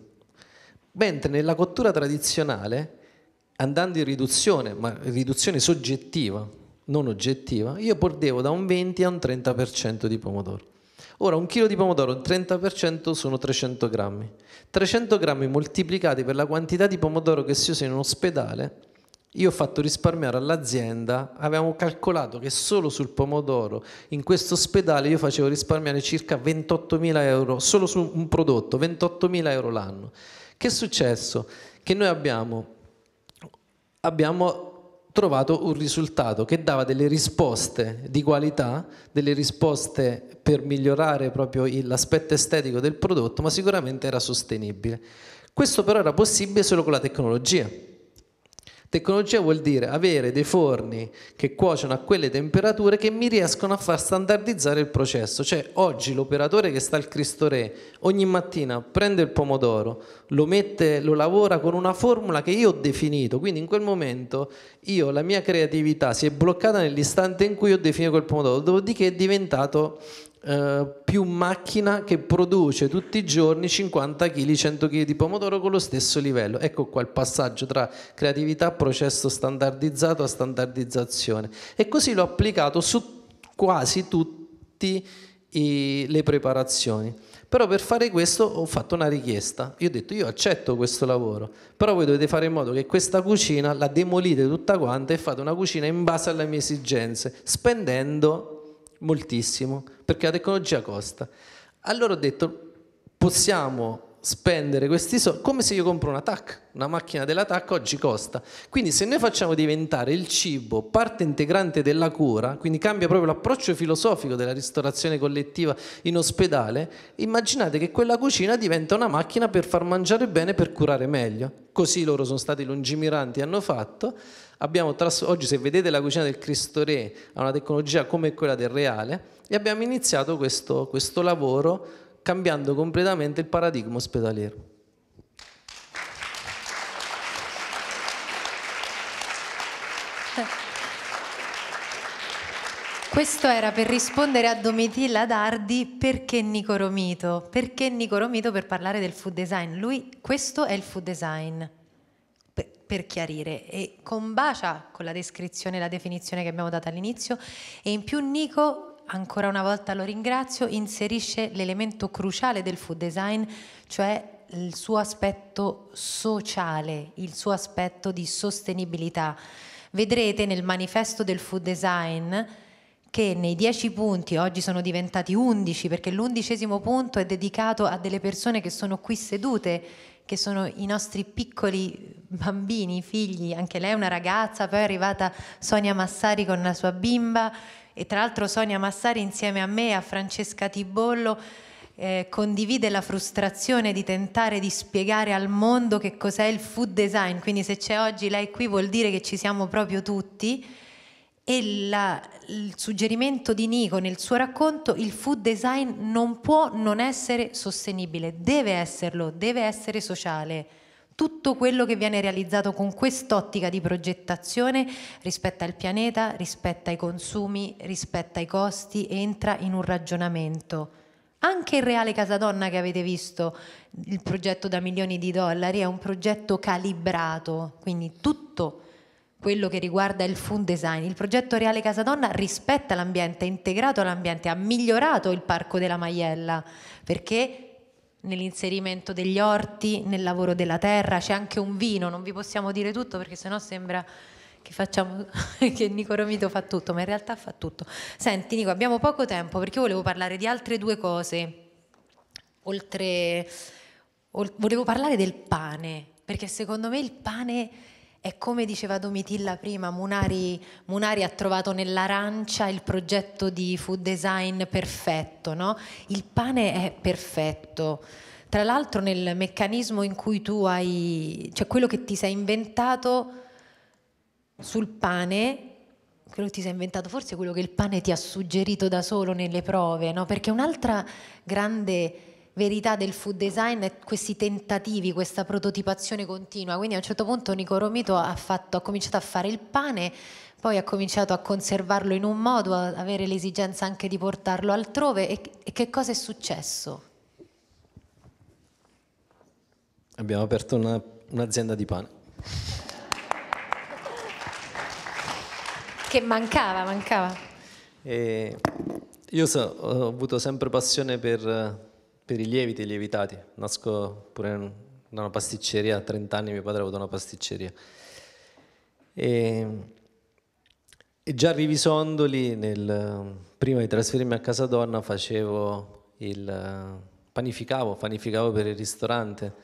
C: Mentre nella cottura tradizionale, andando in riduzione, ma riduzione soggettiva, non oggettiva, io portevo da un 20 a un 30% di pomodoro. Ora, un chilo di pomodoro, il 30% sono 300 grammi. 300 grammi moltiplicati per la quantità di pomodoro che si usa in un ospedale, io ho fatto risparmiare all'azienda, avevamo calcolato che solo sul pomodoro in questo ospedale io facevo risparmiare circa 28.000 euro, solo su un prodotto, 28.000 euro l'anno. Che è successo? Che noi abbiamo, abbiamo trovato un risultato che dava delle risposte di qualità, delle risposte per migliorare proprio l'aspetto estetico del prodotto, ma sicuramente era sostenibile. Questo però era possibile solo con la tecnologia. Tecnologia vuol dire avere dei forni che cuociono a quelle temperature che mi riescono a far standardizzare il processo. Cioè oggi l'operatore che sta al Cristo Re ogni mattina prende il pomodoro, lo, mette, lo lavora con una formula che io ho definito, quindi in quel momento io, la mia creatività si è bloccata nell'istante in cui ho definito quel pomodoro, dopodiché è diventato eh, più macchina che produce tutti i giorni 50 kg, 100 kg di pomodoro con lo stesso livello. Ecco qua il passaggio tra creatività, processo standardizzato a standardizzazione. E così l'ho applicato su quasi tutte le preparazioni. Però per fare questo ho fatto una richiesta. Io ho detto io accetto questo lavoro, però voi dovete fare in modo che questa cucina la demolite tutta quanta e fate una cucina in base alle mie esigenze, spendendo moltissimo, perché la tecnologia costa. Allora ho detto, possiamo spendere questi soldi come se io compro una TAC, una macchina della TAC oggi costa. Quindi se noi facciamo diventare il cibo parte integrante della cura, quindi cambia proprio l'approccio filosofico della ristorazione collettiva in ospedale, immaginate che quella cucina diventa una macchina per far mangiare bene e per curare meglio. Così loro sono stati lungimiranti hanno fatto. Tras- oggi se vedete la cucina del Cristo Re ha una tecnologia come quella del Reale e abbiamo iniziato questo, questo lavoro cambiando completamente il paradigma ospedaliero.
B: Questo era per rispondere a Domitilla Dardi perché Nico Romito? Perché Nico Romito per parlare del food design? Lui, questo è il food design, per, per chiarire, e combacia con la descrizione e la definizione che abbiamo dato all'inizio e in più Nico ancora una volta lo ringrazio, inserisce l'elemento cruciale del food design, cioè il suo aspetto sociale, il suo aspetto di sostenibilità. Vedrete nel manifesto del food design che nei dieci punti, oggi sono diventati undici, perché l'undicesimo punto è dedicato a delle persone che sono qui sedute, che sono i nostri piccoli bambini, figli, anche lei è una ragazza, poi è arrivata Sonia Massari con la sua bimba, e tra l'altro Sonia Massari insieme a me e a Francesca Tibollo eh, condivide la frustrazione di tentare di spiegare al mondo che cos'è il food design, quindi se c'è oggi lei qui vuol dire che ci siamo proprio tutti e la, il suggerimento di Nico nel suo racconto, il food design non può non essere sostenibile, deve esserlo, deve essere sociale tutto quello che viene realizzato con quest'ottica di progettazione rispetta il pianeta, rispetta i consumi, rispetta i costi, entra in un ragionamento. Anche il Reale Casadonna che avete visto, il progetto da milioni di dollari, è un progetto calibrato, quindi tutto quello che riguarda il food design. Il progetto Reale Casadonna rispetta l'ambiente, è integrato all'ambiente, ha migliorato il parco della Maiella, perché nell'inserimento degli orti, nel lavoro della terra, c'è anche un vino, non vi possiamo dire tutto perché sennò sembra che, facciamo, che Nico Romito fa tutto, ma in realtà fa tutto. Senti Nico, abbiamo poco tempo perché volevo parlare di altre due cose, oltre... Volevo parlare del pane, perché secondo me il pane e come diceva Domitilla prima, Munari, Munari ha trovato nell'arancia il progetto di food design perfetto, no? Il pane è perfetto. Tra l'altro nel meccanismo in cui tu hai, cioè quello che ti sei inventato sul pane quello che ti sei inventato, forse quello che il pane ti ha suggerito da solo nelle prove, no? perché un'altra grande verità del food design è questi tentativi, questa prototipazione continua. Quindi a un certo punto Nico Romito ha, fatto, ha cominciato a fare il pane, poi ha cominciato a conservarlo in un modo, a avere l'esigenza anche di portarlo altrove. E, e che cosa è successo?
C: Abbiamo aperto una, un'azienda di pane.
B: Che mancava, mancava.
C: E io so, ho avuto sempre passione per per i lieviti e i lievitati. Nasco pure da una pasticceria, a 30 anni mio padre ha avuto una pasticceria. E, e già a Rivisondoli, nel, prima di trasferirmi a Casa Donna, facevo il, panificavo, panificavo per il ristorante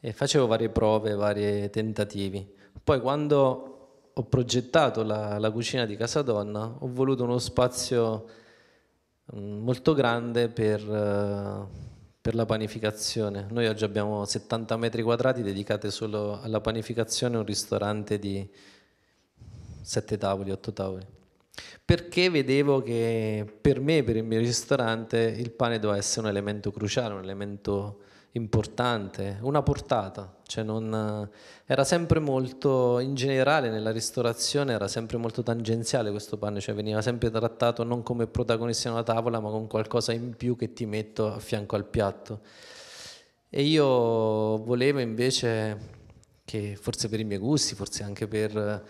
C: e facevo varie prove, vari tentativi. Poi quando ho progettato la, la cucina di Casa Donna, ho voluto uno spazio Mm, molto grande per, eh, per, la panificazione. Noi oggi abbiamo 70 metri quadrati dedicati solo alla panificazione, un ristorante di 7 tavoli, 8 tavoli. Perché vedevo che per me, per il mio ristorante, il pane doveva essere un elemento cruciale, un elemento importante, una portata, cioè non, era sempre molto, in generale nella ristorazione era sempre molto tangenziale questo pane, cioè veniva sempre trattato non come protagonista di una tavola ma con qualcosa in più che ti metto a fianco al piatto. E io volevo invece che forse per i miei gusti, forse anche per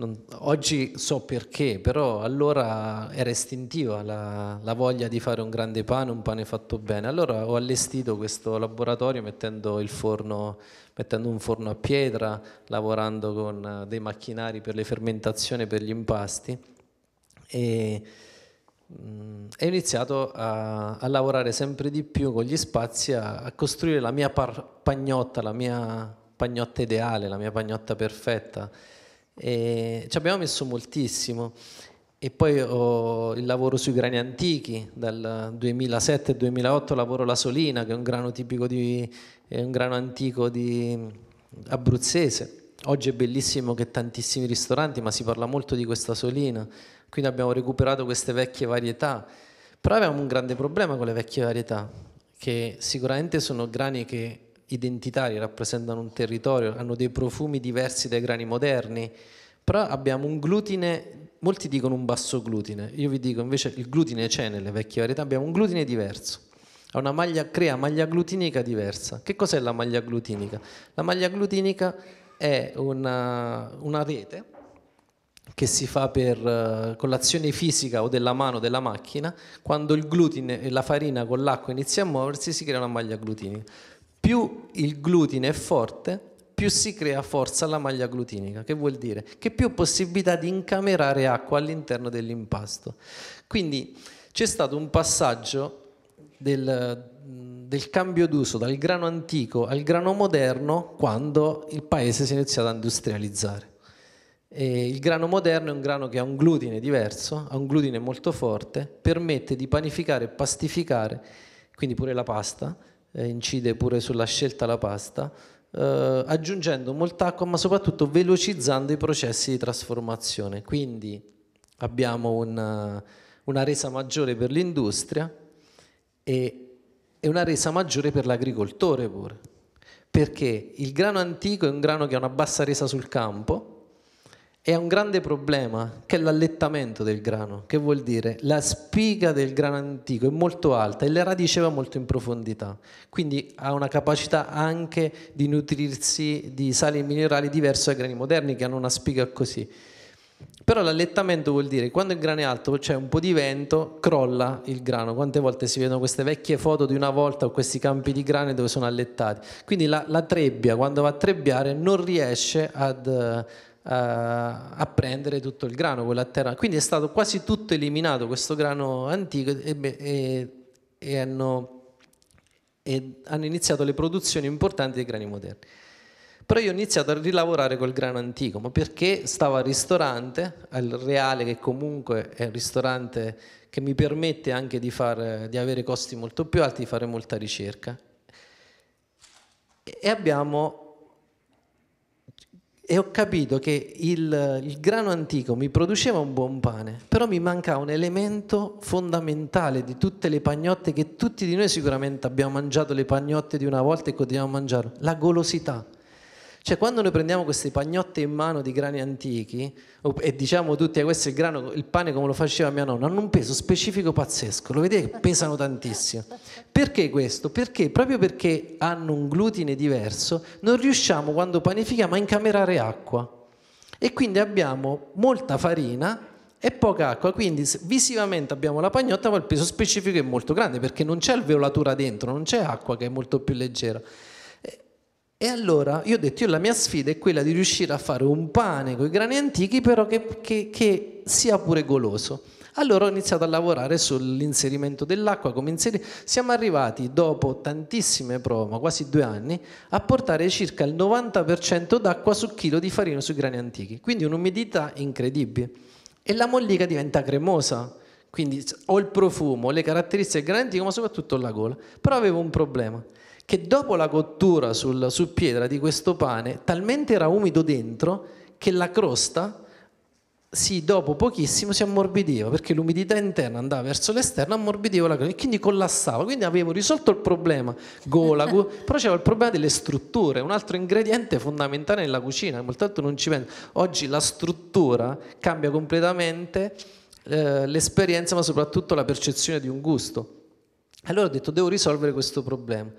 C: non, oggi so perché, però allora era istintiva la, la, voglia di fare un grande pane, un pane fatto bene. Allora ho allestito questo laboratorio mettendo, forno, mettendo un forno a pietra, lavorando con eh, dei macchinari per le fermentazioni, per gli impasti e mh, mm, ho iniziato a, a, lavorare sempre di più con gli spazi, a, a costruire la mia par- pagnotta, la mia pagnotta ideale, la mia pagnotta perfetta e ci abbiamo messo moltissimo. E poi ho il lavoro sui grani antichi, dal 2007-2008 lavoro la solina, che è un grano, tipico di, un grano antico di abruzzese. Oggi è bellissimo che tantissimi ristoranti, ma si parla molto di questa solina, quindi abbiamo recuperato queste vecchie varietà. Però abbiamo un grande problema con le vecchie varietà, che sicuramente sono grani che identitari, rappresentano un territorio, hanno dei profumi diversi dai grani moderni, però abbiamo un glutine, molti dicono un basso glutine, io vi dico invece il glutine c'è nelle vecchie varietà, abbiamo un glutine diverso, una maglia, crea maglia glutinica diversa. Che cos'è la maglia glutinica? La maglia glutinica è una, una rete che si fa per, eh, con l'azione fisica o della mano o della macchina, quando il glutine e la farina con l'acqua inizia a muoversi si crea una maglia glutinica più il glutine è forte, più si crea forza alla maglia glutinica. Che vuol dire? Che più possibilità di incamerare acqua all'interno dell'impasto. Quindi c'è stato un passaggio del, del cambio d'uso dal grano antico al grano moderno quando il paese si è iniziato a industrializzare. E il grano moderno è un grano che ha un glutine diverso, ha un glutine molto forte, permette di panificare e pastificare, quindi pure la pasta, eh, incide pure sulla scelta la pasta, eh, aggiungendo molta acqua ma soprattutto velocizzando i processi di trasformazione. Quindi abbiamo una, eh, una resa maggiore per l'industria e, e una resa maggiore per l'agricoltore pure, perché il grano antico è un grano che ha una bassa resa sul campo, e ha un grande problema che è l'allettamento del grano, che vuol dire la spiga del grano antico è molto alta e le radice va molto in profondità, quindi ha una capacità anche di nutrirsi di sali minerali diverso dai grani moderni che hanno una spiga così. Però l'allettamento vuol dire che quando il grano è alto c'è un po' di vento, crolla il grano. Quante volte si vedono queste vecchie foto di una volta o questi campi di grano dove sono allettati. Quindi la, la trebbia, quando va a trebbiare, non riesce ad eh, a prendere tutto il grano, quello a terra. Quindi è stato quasi tutto eliminato questo grano antico e, e, e, hanno, e, hanno, iniziato le produzioni importanti dei grani moderni. Però io ho iniziato a rilavorare col grano antico, ma perché stavo al ristorante, al Reale, che comunque è un ristorante che mi permette anche di, far, di avere costi molto più alti, di fare molta ricerca. E abbiamo e ho capito che il, il, grano antico mi produceva un buon pane, però mi mancava un elemento fondamentale di tutte le pagnotte che tutti di noi sicuramente abbiamo mangiato le pagnotte di una volta e continuiamo a mangiare, la golosità. Cioè quando noi prendiamo queste pagnotte in mano di grani antichi e diciamo tutti ah, questo è il grano, il pane come lo faceva mia nonna, hanno un peso specifico pazzesco, lo vedete che pesano tantissimo. Perché questo? Perché proprio perché hanno un glutine diverso non riusciamo quando panifichiamo a incamerare acqua e quindi abbiamo molta farina e poca acqua, quindi visivamente abbiamo la pagnotta ma il peso specifico è molto grande perché non c'è alveolatura dentro, non c'è acqua che è molto più leggera. E allora io ho detto, io la mia sfida è quella di riuscire a fare un pane con i grani antichi, però che, che, che sia pure goloso. Allora ho iniziato a lavorare sull'inserimento dell'acqua, come inserire. Siamo arrivati, dopo tantissime prove, quasi due anni, a portare circa il 90% d'acqua su chilo di farina sui grani antichi, quindi un'umidità incredibile. E la mollica diventa cremosa, quindi ho il profumo, le caratteristiche del grano antico, ma soprattutto la gola. Però avevo un problema che dopo la cottura sul, su pietra di questo pane talmente era umido dentro che la crosta si, dopo pochissimo si ammorbidiva perché l'umidità interna andava verso l'esterno, ammorbidiva la crosta e quindi collassava. Quindi avevo risolto il problema gola, però c'era il problema delle strutture, un altro ingrediente fondamentale nella cucina, molto non ci penso. Oggi la struttura cambia completamente eh, l'esperienza ma soprattutto la percezione di un gusto. Allora ho detto devo risolvere questo problema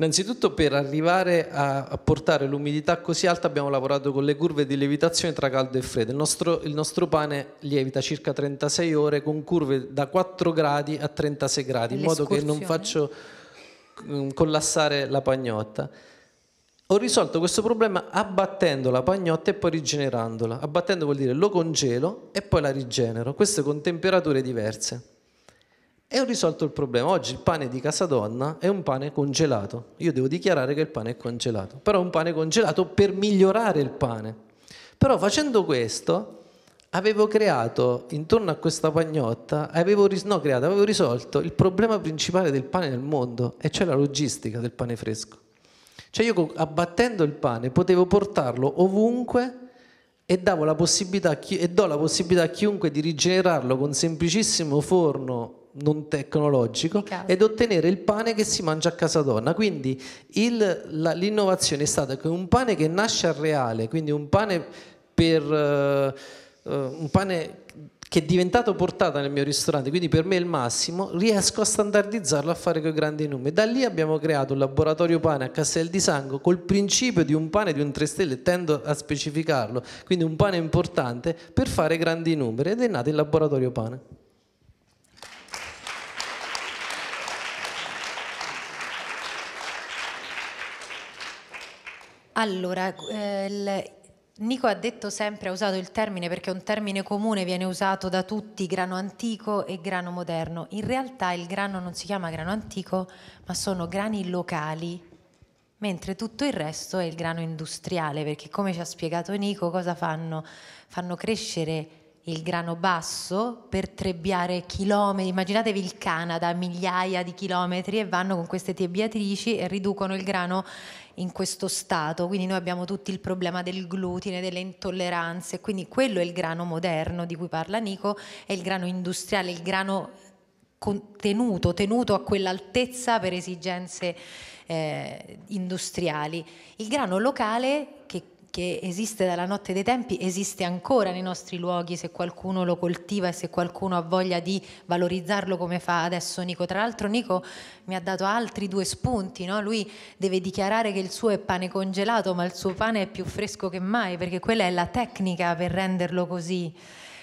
C: Innanzitutto per arrivare a, portare l'umidità così alta abbiamo lavorato con le curve di lievitazione tra caldo e freddo. Il nostro, il nostro pane lievita circa 36 ore con curve da 4 gradi a 36 gradi, in modo che non faccio mm, collassare la pagnotta. Ho risolto questo problema abbattendo la pagnotta e poi rigenerandola. Abbattendo vuol dire lo congelo e poi la rigenero, questo con temperature diverse. E ho risolto il problema. Oggi il pane di casa donna è un pane congelato. Io devo dichiarare che il pane è congelato. Però è un pane congelato per migliorare il pane. Però facendo questo avevo creato intorno a questa pagnotta, avevo, ris- no, creato, avevo risolto il problema principale del pane nel mondo, e cioè la logistica del pane fresco. Cioè io abbattendo il pane potevo portarlo ovunque e, davo la possibilità, e do la possibilità a chiunque di rigenerarlo con semplicissimo forno non tecnologico ed ottenere il pane che si mangia a casa donna. Quindi il, la, l'innovazione è stata che un pane che nasce al reale, quindi un pane, per, uh, un pane che è diventato portata nel mio ristorante, quindi per me è il massimo, riesco a standardizzarlo a fare con grandi numeri. Da lì abbiamo creato un laboratorio pane a Castel di Sango col principio di un pane di un 3 stelle, tendo a specificarlo, quindi un pane importante per fare grandi numeri ed è nato il laboratorio pane.
B: Allora, eh, Nico ha detto sempre, ha usato il termine perché è un termine comune, viene usato da tutti, grano antico e grano moderno. In realtà il grano non si chiama grano antico, ma sono grani locali, mentre tutto il resto è il grano industriale, perché come ci ha spiegato Nico, cosa fanno? Fanno crescere il grano basso per trebbiare chilometri, immaginatevi il Canada, migliaia di chilometri e vanno con queste trebbiatrici e riducono il grano in questo stato, quindi noi abbiamo tutti il problema del glutine, delle intolleranze, quindi quello è il grano moderno di cui parla Nico, è il grano industriale, il grano contenuto, tenuto a quell'altezza per esigenze eh, industriali. Il grano locale che che esiste dalla notte dei tempi esiste ancora nei nostri luoghi se qualcuno lo coltiva e se qualcuno ha voglia di valorizzarlo come fa adesso Nico. Tra l'altro Nico mi ha dato altri due spunti, no? lui deve dichiarare che il suo è pane congelato ma il suo pane è più fresco che mai perché quella è la tecnica per renderlo così.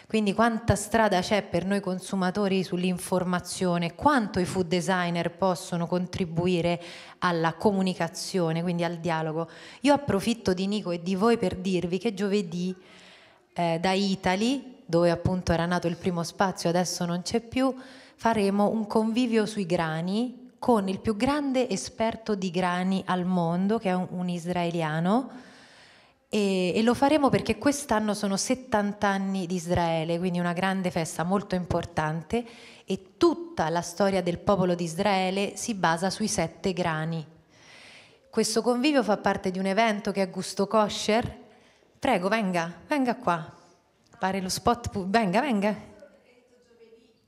B: Quindi quanta strada c'è per noi consumatori sull'informazione, quanto i food designer possono contribuire alla comunicazione, quindi al dialogo. Io approfitto di Nico e di voi per dirvi che giovedì eh, da Italy, dove appunto era nato il primo spazio, adesso non c'è più, faremo un convivio sui grani con il più grande esperto di grani al mondo, che è un, un israeliano e, e, lo faremo perché quest'anno sono 70 anni di Israele, quindi una grande festa molto importante e tutta la storia del popolo di Israele si basa sui sette grani. Questo convivio fa parte di un evento che è gusto kosher. Prego, venga, venga qua. Pare lo spot, pu- venga, venga.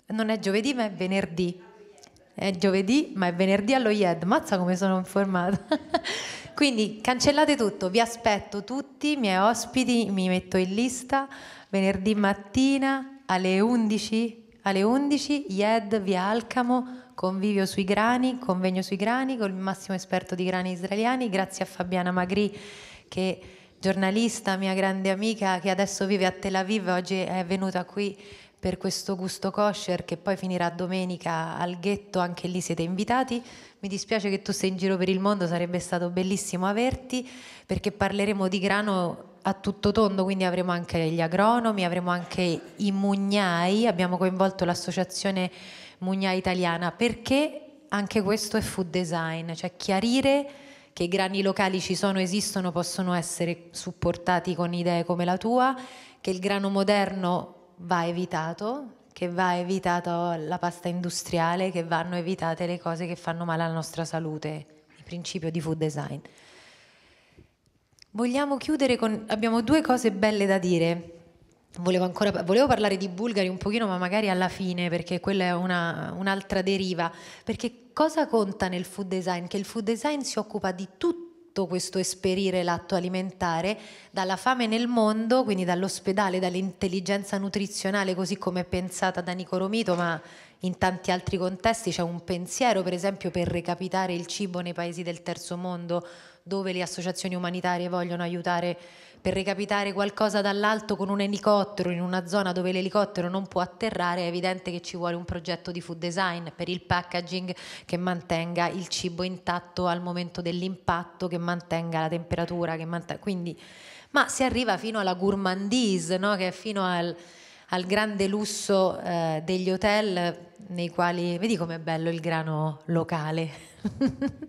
B: Non è giovedì ma è venerdì. È giovedì ma è venerdì allo Yed. Mazza come sono informata. Quindi cancellate tutto, vi aspetto tutti, i miei ospiti, mi metto in lista venerdì mattina alle 11, alle 11 IED via Alcamo, convivio sui grani, convegno sui grani con il massimo esperto di grani israeliani, grazie a Fabiana Magri che giornalista, mia grande amica che adesso vive a Tel Aviv, oggi è venuta qui per questo gusto kosher che poi finirà domenica al ghetto, anche lì siete invitati. Mi dispiace che tu sei in giro per il mondo, sarebbe stato bellissimo averti perché parleremo di grano a tutto tondo, quindi avremo anche gli agronomi, avremo anche i mugnai, abbiamo coinvolto l'associazione Mugnai Italiana perché anche questo è food design, cioè chiarire che i grani locali ci sono, esistono, possono essere supportati con idee come la tua, che il grano moderno va evitato, che va evitata la pasta industriale, che vanno evitate le cose che fanno male alla nostra salute, il principio di food design. Vogliamo chiudere con... abbiamo due cose belle da dire. Volevo, ancora, volevo parlare di Bulgari un pochino, ma magari alla fine, perché quella è una, un'altra deriva. Perché cosa conta nel food design? Che il food design si occupa di tutto tutto questo esperire l'atto alimentare dalla fame nel mondo, quindi dall'ospedale, dall'intelligenza nutrizionale così come è pensata da Nicoromito, ma in tanti altri contesti c'è un pensiero per esempio per recapitare il cibo nei paesi del terzo mondo dove le associazioni umanitarie vogliono aiutare per recapitare qualcosa dall'alto con un elicottero in una zona dove l'elicottero non può atterrare, è evidente che ci vuole un progetto di food design per il packaging che mantenga il cibo intatto al momento dell'impatto, che mantenga la temperatura, che mantenga... Quindi, ma si arriva fino alla gourmandise, no? che è fino al al grande lusso eh, degli hotel nei quali vedi com'è bello il grano locale.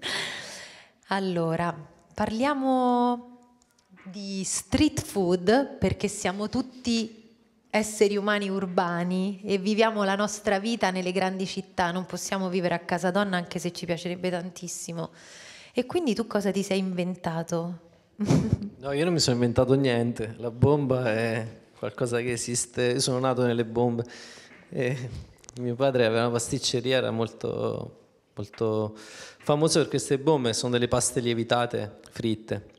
B: allora, parliamo di street food perché siamo tutti esseri umani urbani e viviamo la nostra vita nelle grandi città, non possiamo vivere a casa donna anche se ci piacerebbe tantissimo. E quindi tu cosa ti sei inventato?
C: no, io non mi sono inventato niente, la bomba è qualcosa che esiste, io sono nato nelle bombe. E mio padre aveva una pasticceria, era molto, molto famoso per queste bombe, sono delle paste lievitate fritte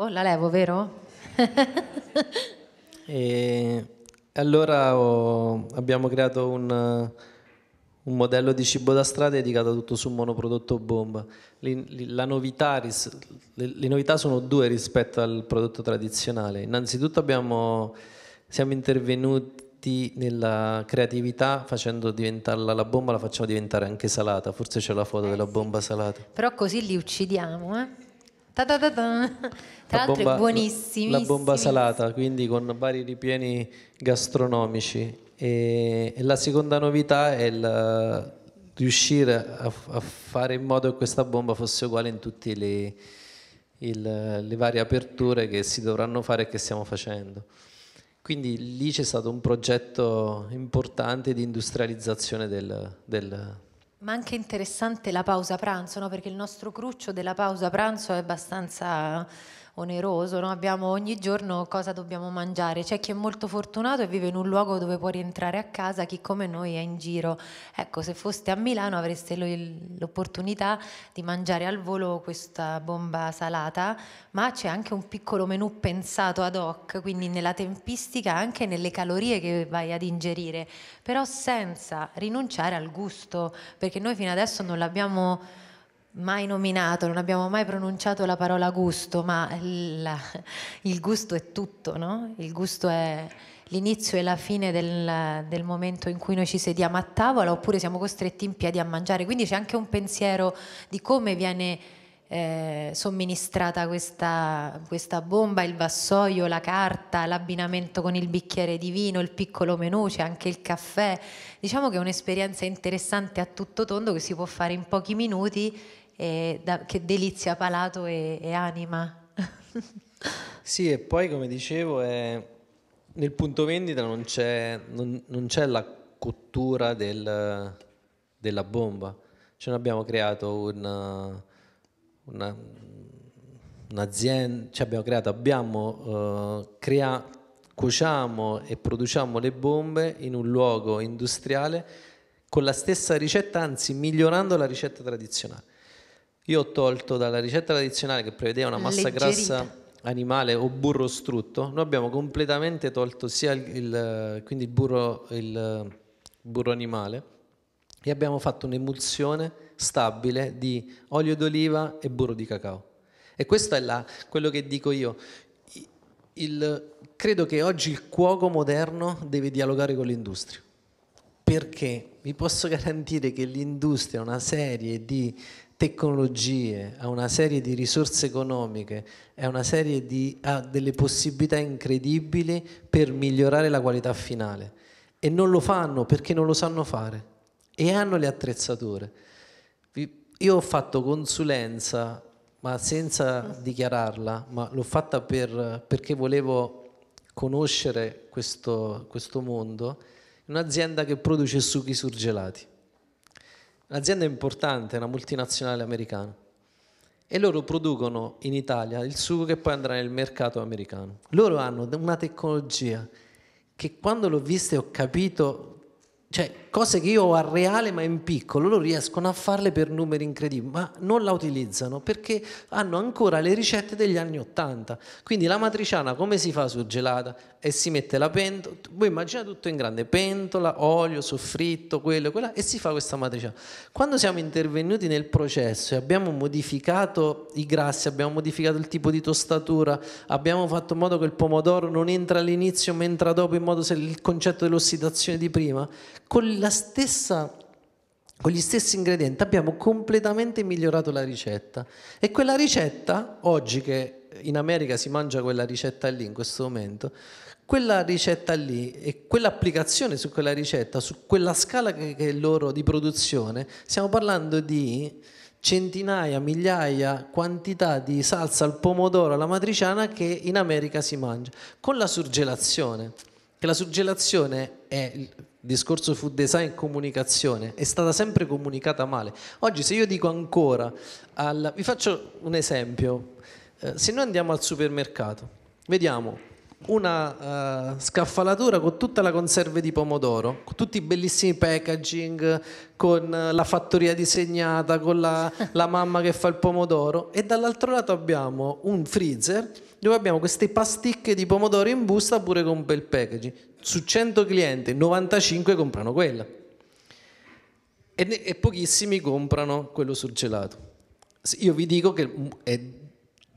B: levo, oh, la levo, vero?
C: e allora ho, abbiamo creato un, un, modello di cibo da strada dedicato tutto su un monoprodotto bomba. Le, novità, le novità sono due rispetto al prodotto tradizionale. Innanzitutto abbiamo, siamo intervenuti nella creatività facendo diventarla la bomba la facciamo diventare anche salata forse c'è la foto eh della sì. bomba salata
B: però così li uccidiamo eh? Ta ta ta Tra l'altro bomba, è buonissimo. La bomba
C: salata, quindi con vari ripieni gastronomici. E, e la seconda novità è il eh, riuscire a, a, fare in modo che questa bomba fosse uguale in tutte le, il, le varie aperture che si dovranno fare e che stiamo facendo. Quindi lì c'è stato un progetto importante di industrializzazione del, del,
B: ma anche interessante la pausa pranzo, no? perché il nostro cruccio della pausa pranzo è abbastanza oneroso, no? abbiamo ogni giorno cosa dobbiamo mangiare, c'è chi è molto fortunato e vive in un luogo dove può rientrare a casa, chi come noi è in giro. Ecco, se foste a Milano avreste l'opportunità di mangiare al volo questa bomba salata, ma c'è anche un piccolo menù pensato ad hoc, quindi nella tempistica anche nelle calorie che vai ad ingerire, però senza rinunciare al gusto, perché noi fino adesso non l'abbiamo mai nominato, non abbiamo mai pronunciato la parola gusto, ma il, il gusto è tutto, no? Il gusto è l'inizio e la fine del, del, momento in cui noi ci sediamo a tavola oppure siamo costretti in piedi a mangiare. Quindi c'è anche un pensiero di come viene eh, somministrata questa, questa, bomba, il vassoio, la carta, l'abbinamento con il bicchiere di vino, il piccolo menù, c'è anche il caffè. Diciamo che è un'esperienza interessante a tutto tondo che si può fare in pochi minuti eh, da, che delizia palato e, e anima.
C: sì, e poi come dicevo, è, nel punto vendita non c'è, non, non c'è la cottura del, della bomba, cioè abbiamo creato una, una, un'azienda, cioè abbiamo creato, abbiamo uh, eh, creato cuociamo e produciamo le bombe in un luogo industriale con la stessa ricetta, anzi migliorando la ricetta tradizionale. Io ho tolto dalla ricetta tradizionale che prevedeva una massa Leggerita. grassa animale o burro strutto, noi abbiamo completamente tolto sia il, il, il, burro, il burro animale e abbiamo fatto un'emulsione stabile di olio d'oliva e burro di cacao. E questo è la, quello che dico io. Il, credo che oggi il cuoco moderno deve dialogare con l'industria. Perché vi posso garantire che l'industria ha una serie di tecnologie, a una serie di risorse economiche, di, a delle possibilità incredibili per migliorare la qualità finale. E non lo fanno perché non lo sanno fare e hanno le attrezzature. Io ho fatto consulenza, ma senza dichiararla, ma l'ho fatta per, perché volevo conoscere questo, questo mondo, in un'azienda che produce succhi surgelati un'azienda importante, una multinazionale americana, e loro producono in Italia il sugo che poi andrà nel mercato americano. Loro hanno una tecnologia che quando l'ho vista ho capito cioè cose che io ho a reale ma in piccolo, loro riescono a farle per numeri incredibili, ma non la utilizzano perché hanno ancora le ricette degli anni Ottanta. Quindi la matriciana come si fa surgelata? E si mette la pentola, voi immaginate tutto in grande, pentola, olio, soffritto, quello e quella, e si fa questa matriciana. Quando siamo intervenuti nel processo e abbiamo modificato i grassi, abbiamo modificato il tipo di tostatura, abbiamo fatto in modo che il pomodoro non entra all'inizio ma entra dopo in modo se il concetto dell'ossidazione di prima, con, stessa, con gli stessi ingredienti abbiamo completamente migliorato la ricetta e quella ricetta, oggi che in America si mangia quella ricetta lì in questo momento, quella ricetta lì e quell'applicazione su quella ricetta, su quella scala che, è loro di produzione, stiamo parlando di centinaia, migliaia, quantità di salsa al pomodoro alla matriciana che in America si mangia, con la surgelazione, che la surgelazione è discorso food design e comunicazione è stata sempre comunicata male. Oggi se io dico ancora, alla... vi faccio un esempio, eh, se noi andiamo al supermercato, vediamo una uh, scaffalatura con tutta la conserva di pomodoro, con tutti i bellissimi packaging, con la fattoria disegnata, con la, la mamma che fa il pomodoro e dall'altro lato abbiamo un freezer dove abbiamo queste pasticche di pomodoro in busta pure con bel packaging su 100 clienti 95 comprano quella e, e pochissimi comprano quello surgelato. Io vi dico che mm, è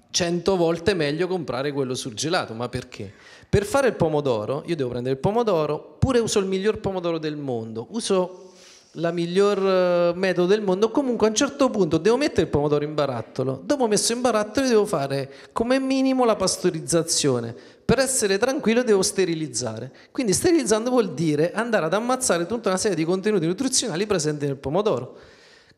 C: 100 volte meglio comprare quello surgelato, ma perché? Per fare il pomodoro, io devo prendere il pomodoro, pure uso il miglior pomodoro del mondo, uso la miglior eh, metodo del mondo, comunque a un certo punto devo mettere il pomodoro in barattolo, dopo messo in barattolo devo fare come minimo la pastorizzazione, per essere tranquillo devo sterilizzare. Quindi sterilizzando vuol dire andare ad ammazzare tutta una serie di contenuti nutrizionali presenti nel pomodoro.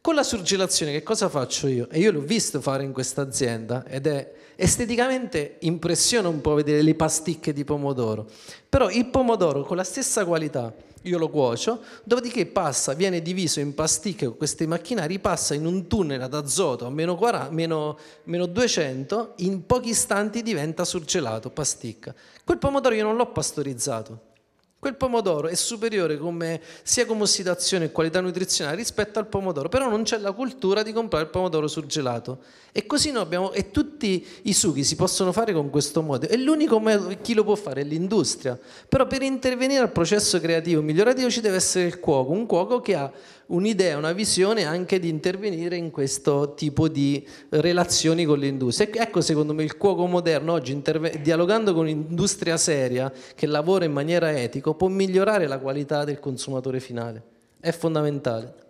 C: Con la surgelazione che cosa faccio io? E io l'ho visto fare in questa azienda ed è esteticamente impressiona un po' vedere le pasticche di pomodoro, però il pomodoro con la stessa qualità io lo cuocio, dopodiché passa, viene diviso in pasticche con questi macchinari, passa in un tunnel ad azoto a meno, 40, meno, meno 200, in pochi istanti diventa surgelato, pasticca. Quel pomodoro io non l'ho pastorizzato, Quel pomodoro è superiore come, sia come ossidazione e qualità nutrizionale rispetto al pomodoro, però non c'è la cultura di comprare il pomodoro surgelato. E così noi abbiamo, e tutti i succhi si possono fare con questo modo. E l'unico modo, chi lo può fare è l'industria. Però per intervenire al processo creativo migliorativo ci deve essere il cuoco, un cuoco che ha un'idea, una visione anche di intervenire in questo tipo di relazioni con l'industria. Ecco secondo me il cuoco moderno oggi, dialogando con un'industria seria che lavora in maniera etica, può migliorare la qualità del consumatore finale. È fondamentale.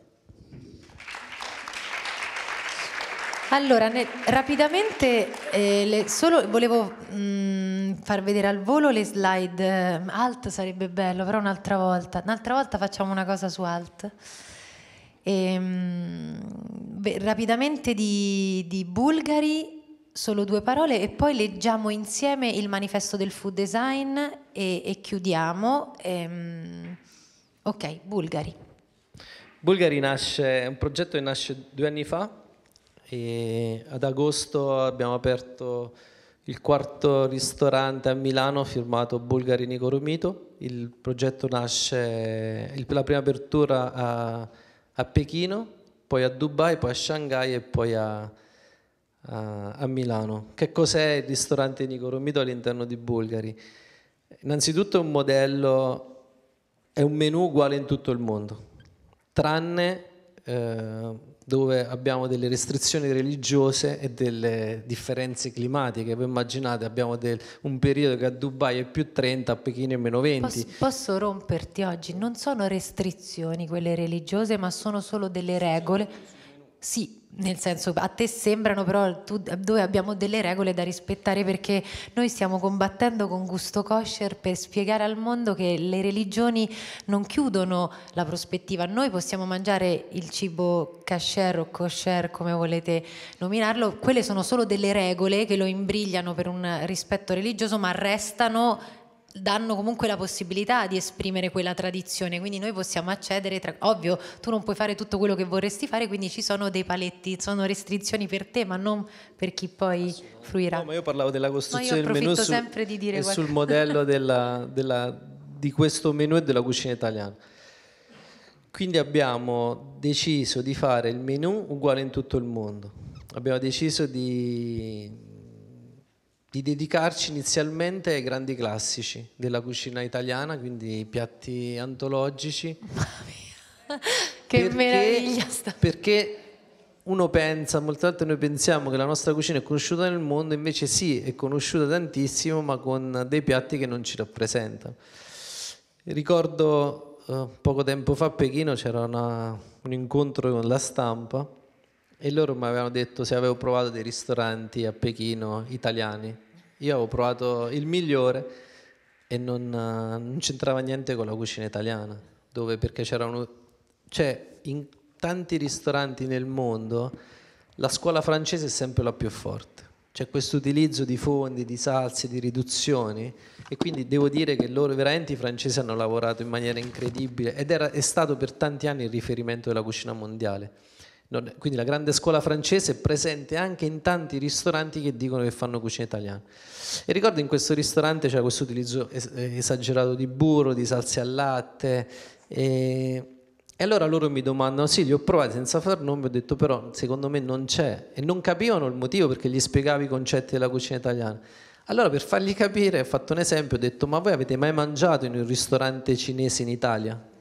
B: Allora, ne, rapidamente eh, le, solo volevo mh, mm, far vedere al volo le slide. Alt sarebbe bello, però un'altra volta. Un'altra volta facciamo una cosa su Alt. E, ehm, beh, rapidamente di, di Bulgari solo due parole e poi leggiamo insieme il manifesto del food design e, e chiudiamo. Ehm, ok, Bulgari.
C: Bulgari nasce, è un progetto che nasce due anni fa e ad agosto abbiamo aperto il quarto ristorante a Milano firmato Bulgari Nicoromito. Il progetto nasce, la prima apertura a a Pechino, poi a Dubai, poi a Shanghai e poi a, a, a Milano. Che cos'è il ristorante Nicoromito all'interno di Bulgari? Innanzitutto è un modello, è un menù uguale in tutto il mondo, tranne... Eh, dove abbiamo delle restrizioni religiose e delle differenze climatiche. Voi immaginate, abbiamo del, un periodo che a Dubai è più 30, a Pechino è meno 20. Posso,
B: posso, romperti oggi? Non sono restrizioni quelle religiose, ma sono solo delle regole. Sì, nel senso a te sembrano però tu, dove abbiamo delle regole da rispettare perché noi stiamo combattendo con gusto kosher per spiegare al mondo che le religioni non chiudono la prospettiva, noi possiamo mangiare il cibo kasher o kosher come volete nominarlo, quelle sono solo delle regole che lo imbrigliano per un rispetto religioso ma restano danno comunque la possibilità di esprimere quella tradizione, quindi noi possiamo accedere, tra... ovvio tu non puoi fare tutto quello che vorresti fare, quindi ci sono dei paletti, sono restrizioni per te, ma non per chi poi fruirà. No, ma
C: io parlavo della costruzione del menù sul, sempre di dire e qualcosa. sul modello della, della, di questo menù e della cucina italiana. Quindi abbiamo deciso di fare il menù uguale in tutto il mondo. Abbiamo deciso di di dedicarci inizialmente ai grandi classici della cucina italiana, quindi piatti antologici. Mamma
B: mia, che perché, meraviglia! Sta.
C: Perché uno pensa, molte volte noi pensiamo che la nostra cucina è conosciuta nel mondo, invece sì, è conosciuta tantissimo, ma con dei piatti che non ci rappresentano. Ricordo eh, poco tempo fa a Pechino c'era una, un incontro con la stampa e loro mi avevano detto se avevo provato dei ristoranti a Pechino italiani io avevo provato il migliore e non, eh, non c'entrava niente con la cucina italiana, dove perché c'era un... Cioè, in tanti ristoranti nel mondo la scuola francese è sempre la più forte. C'è questo utilizzo di fondi, di salse, di riduzioni e quindi devo dire che loro veramente i francesi hanno lavorato in maniera incredibile ed era, è stato per tanti anni il riferimento della cucina mondiale quindi la grande scuola francese è presente anche in tanti ristoranti che dicono che fanno cucina italiana. E ricordo in questo ristorante c'era questo utilizzo esagerato di burro, di salse al latte. E, e allora loro mi domandano, sì, li ho provati senza far nome, ho detto però secondo me non c'è. E non capivano il motivo perché gli spiegavo i concetti della cucina italiana. Allora per fargli capire ho fatto un esempio, ho detto ma voi avete mai mangiato in un ristorante cinese in Italia?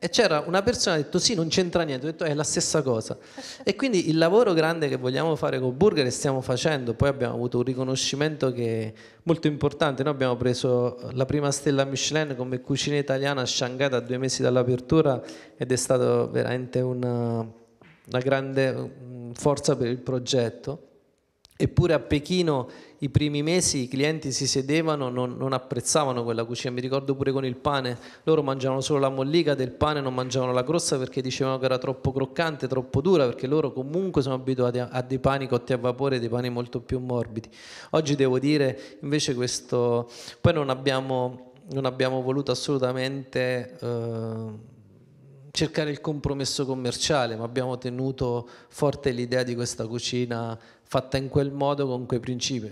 C: E c'era una persona che ha detto sì, non c'entra niente, ho detto è la stessa cosa. E quindi il lavoro grande che vogliamo fare con Burger e stiamo facendo, poi abbiamo avuto un riconoscimento che è molto importante, noi abbiamo preso la prima stella Michelin come cucina italiana a Shanghai da due mesi dall'apertura ed è stata veramente una, una grande mm, forza per il progetto Eppure a Pechino i primi mesi i clienti si sedevano, non, non, apprezzavano quella cucina, mi ricordo pure con il pane, loro mangiavano solo la mollica del pane, non mangiavano la crosta perché dicevano che era troppo croccante, troppo dura, perché loro comunque sono abituati a, a dei pani cotti a vapore, dei pani molto più morbidi. Oggi devo dire invece questo, poi non abbiamo, non abbiamo voluto assolutamente... Eh, cercare il compromesso commerciale, ma abbiamo tenuto forte l'idea di questa cucina fatta in quel modo, con quei principi.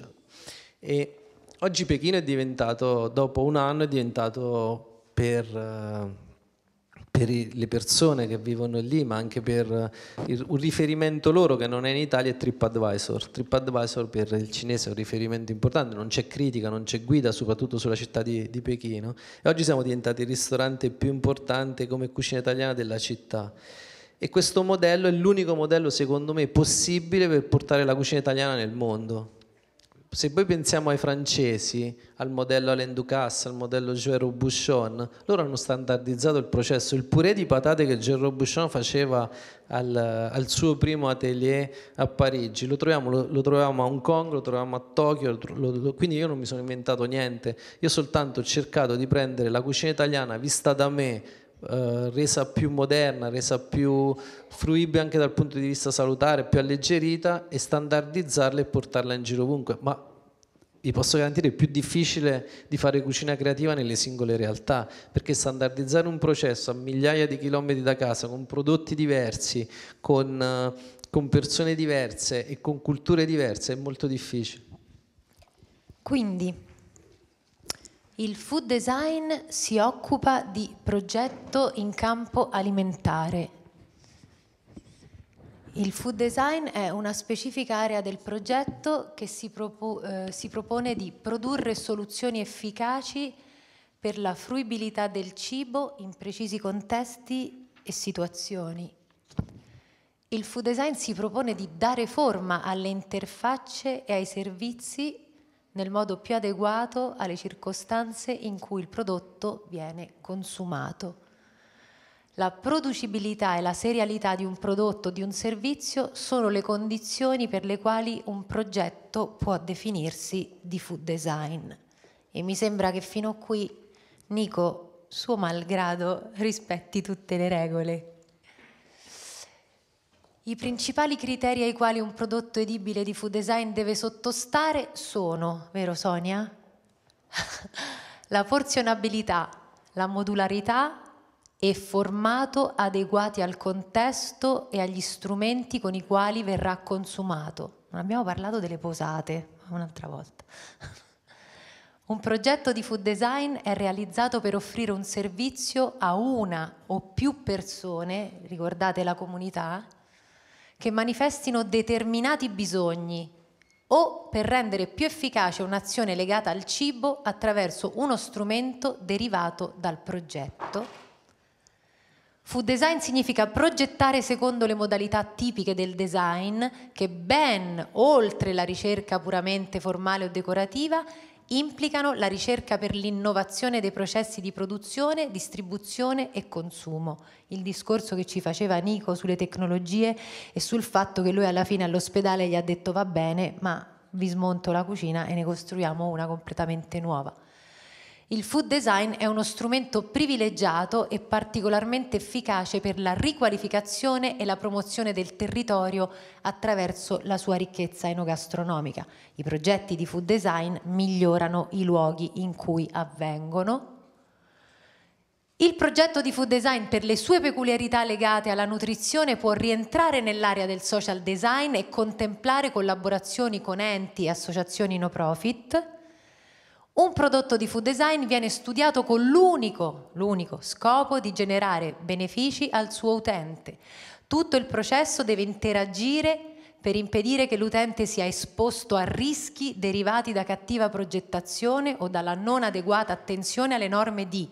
C: E oggi Pechino è diventato, dopo un anno, è diventato per, eh, per le persone che vivono lì, ma anche per eh, un riferimento loro che non è in Italia, è TripAdvisor. TripAdvisor per il cinese è un riferimento importante, non c'è critica, non c'è guida, soprattutto sulla città di, di Pechino. E oggi siamo diventati il ristorante più importante come cucina italiana della città e questo modello è l'unico modello secondo me possibile per portare la cucina italiana nel mondo. Se poi pensiamo ai francesi, al modello Alain Ducasse, al modello Joël Robuchon, loro hanno standardizzato il processo. Il purè di patate che Joël Robuchon faceva al, al, suo primo atelier a Parigi, lo troviamo, lo, lo troviamo a Hong Kong, lo troviamo a Tokyo, lo, quindi io non mi sono inventato niente, io soltanto ho cercato di prendere la cucina italiana vista da me eh, resa più moderna, resa più fruibile anche dal punto di vista salutare, più alleggerita e standardizzarla e portarla in giro ovunque. Ma vi posso garantire è più difficile di fare cucina creativa nelle singole realtà, perché standardizzare un processo a migliaia di chilometri da casa, con prodotti diversi, con, eh, con persone diverse e con culture diverse, è molto difficile.
B: Quindi il food design si occupa di progetto in campo alimentare. Il food design è una specifica area del progetto che si, propo, eh, si propone di produrre soluzioni efficaci per la fruibilità del cibo in precisi contesti e situazioni. Il food design si propone di dare forma alle interfacce e ai servizi nel modo più adeguato alle circostanze in cui il prodotto viene consumato. La producibilità e la serialità di un prodotto, o di un servizio, sono le condizioni per le quali un progetto può definirsi di food design. E mi sembra che fino a qui Nico, suo malgrado, rispetti tutte le regole. I principali criteri ai quali un prodotto edibile di food design deve sottostare sono, vero Sonia? la porzionabilità, la modularità e formato adeguati al contesto e agli strumenti con i quali verrà consumato. Non abbiamo parlato delle posate, un'altra volta. un progetto di food design è realizzato per offrire un servizio a una o più persone, ricordate la comunità, che manifestino determinati bisogni o per rendere più efficace un'azione legata al cibo attraverso uno strumento derivato dal progetto. Food design significa progettare secondo le modalità tipiche del design che ben oltre la ricerca puramente formale o decorativa implicano la ricerca per l'innovazione dei processi di produzione, distribuzione e consumo. Il discorso che ci faceva Nico sulle tecnologie e sul fatto che lui alla fine all'ospedale gli ha detto va bene, ma vi smonto la cucina e ne costruiamo una completamente nuova. Il food design è uno strumento privilegiato e particolarmente efficace per la riqualificazione e la promozione del territorio attraverso la sua ricchezza enogastronomica. I progetti di food design migliorano i luoghi in cui avvengono. Il progetto di food design per le sue peculiarità legate alla nutrizione può rientrare nell'area del social design e contemplare collaborazioni con enti e associazioni no profit. Un prodotto di food design viene studiato con l'unico, l'unico scopo di generare benefici al suo utente. Tutto il processo deve interagire per impedire che l'utente sia esposto a rischi derivati da cattiva progettazione o dalla non adeguata attenzione alle norme di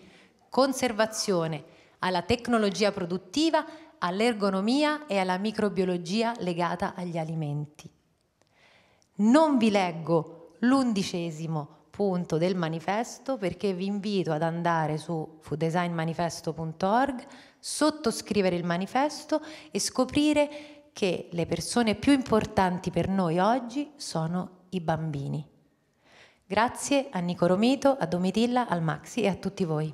B: conservazione, alla tecnologia produttiva, all'ergonomia e alla microbiologia legata agli alimenti. Non vi leggo l'undicesimo appunto del manifesto perché vi invito ad andare su fooddesignmanifesto.org, sottoscrivere il manifesto e scoprire che le persone più importanti per noi oggi sono i bambini. Grazie a Nico Romito, a Domitilla, al Maxi e a tutti voi.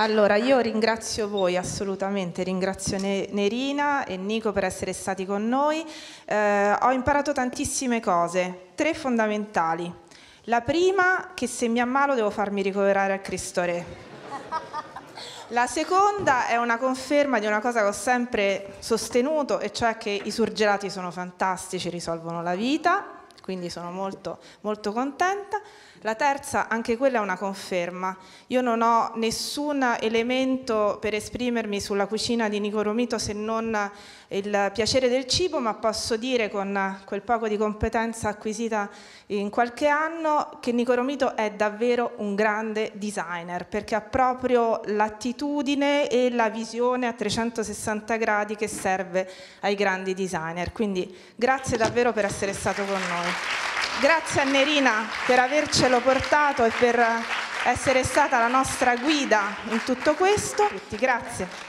A: Allora, io ringrazio voi assolutamente, ringrazio Nerina e Nico per essere stati con noi. Eh, ho imparato tantissime cose, tre fondamentali. La prima, che se mi ammalo devo farmi ricoverare al Cristo Re. La seconda è una conferma di una cosa che ho sempre sostenuto, e cioè che i surgelati sono fantastici, risolvono la vita, quindi sono molto, molto contenta. La terza, anche quella è una conferma. Io non ho nessun elemento per esprimermi sulla cucina di Nicoromito se non il piacere del cibo, ma posso dire con quel poco di competenza acquisita in qualche anno che Nicoromito è davvero un grande designer perché ha proprio l'attitudine e la visione a 360 gradi che serve ai grandi designer. Quindi grazie davvero per essere stato con noi. Grazie a Nerina per avercelo portato e per essere stata la nostra guida in tutto questo. Grazie.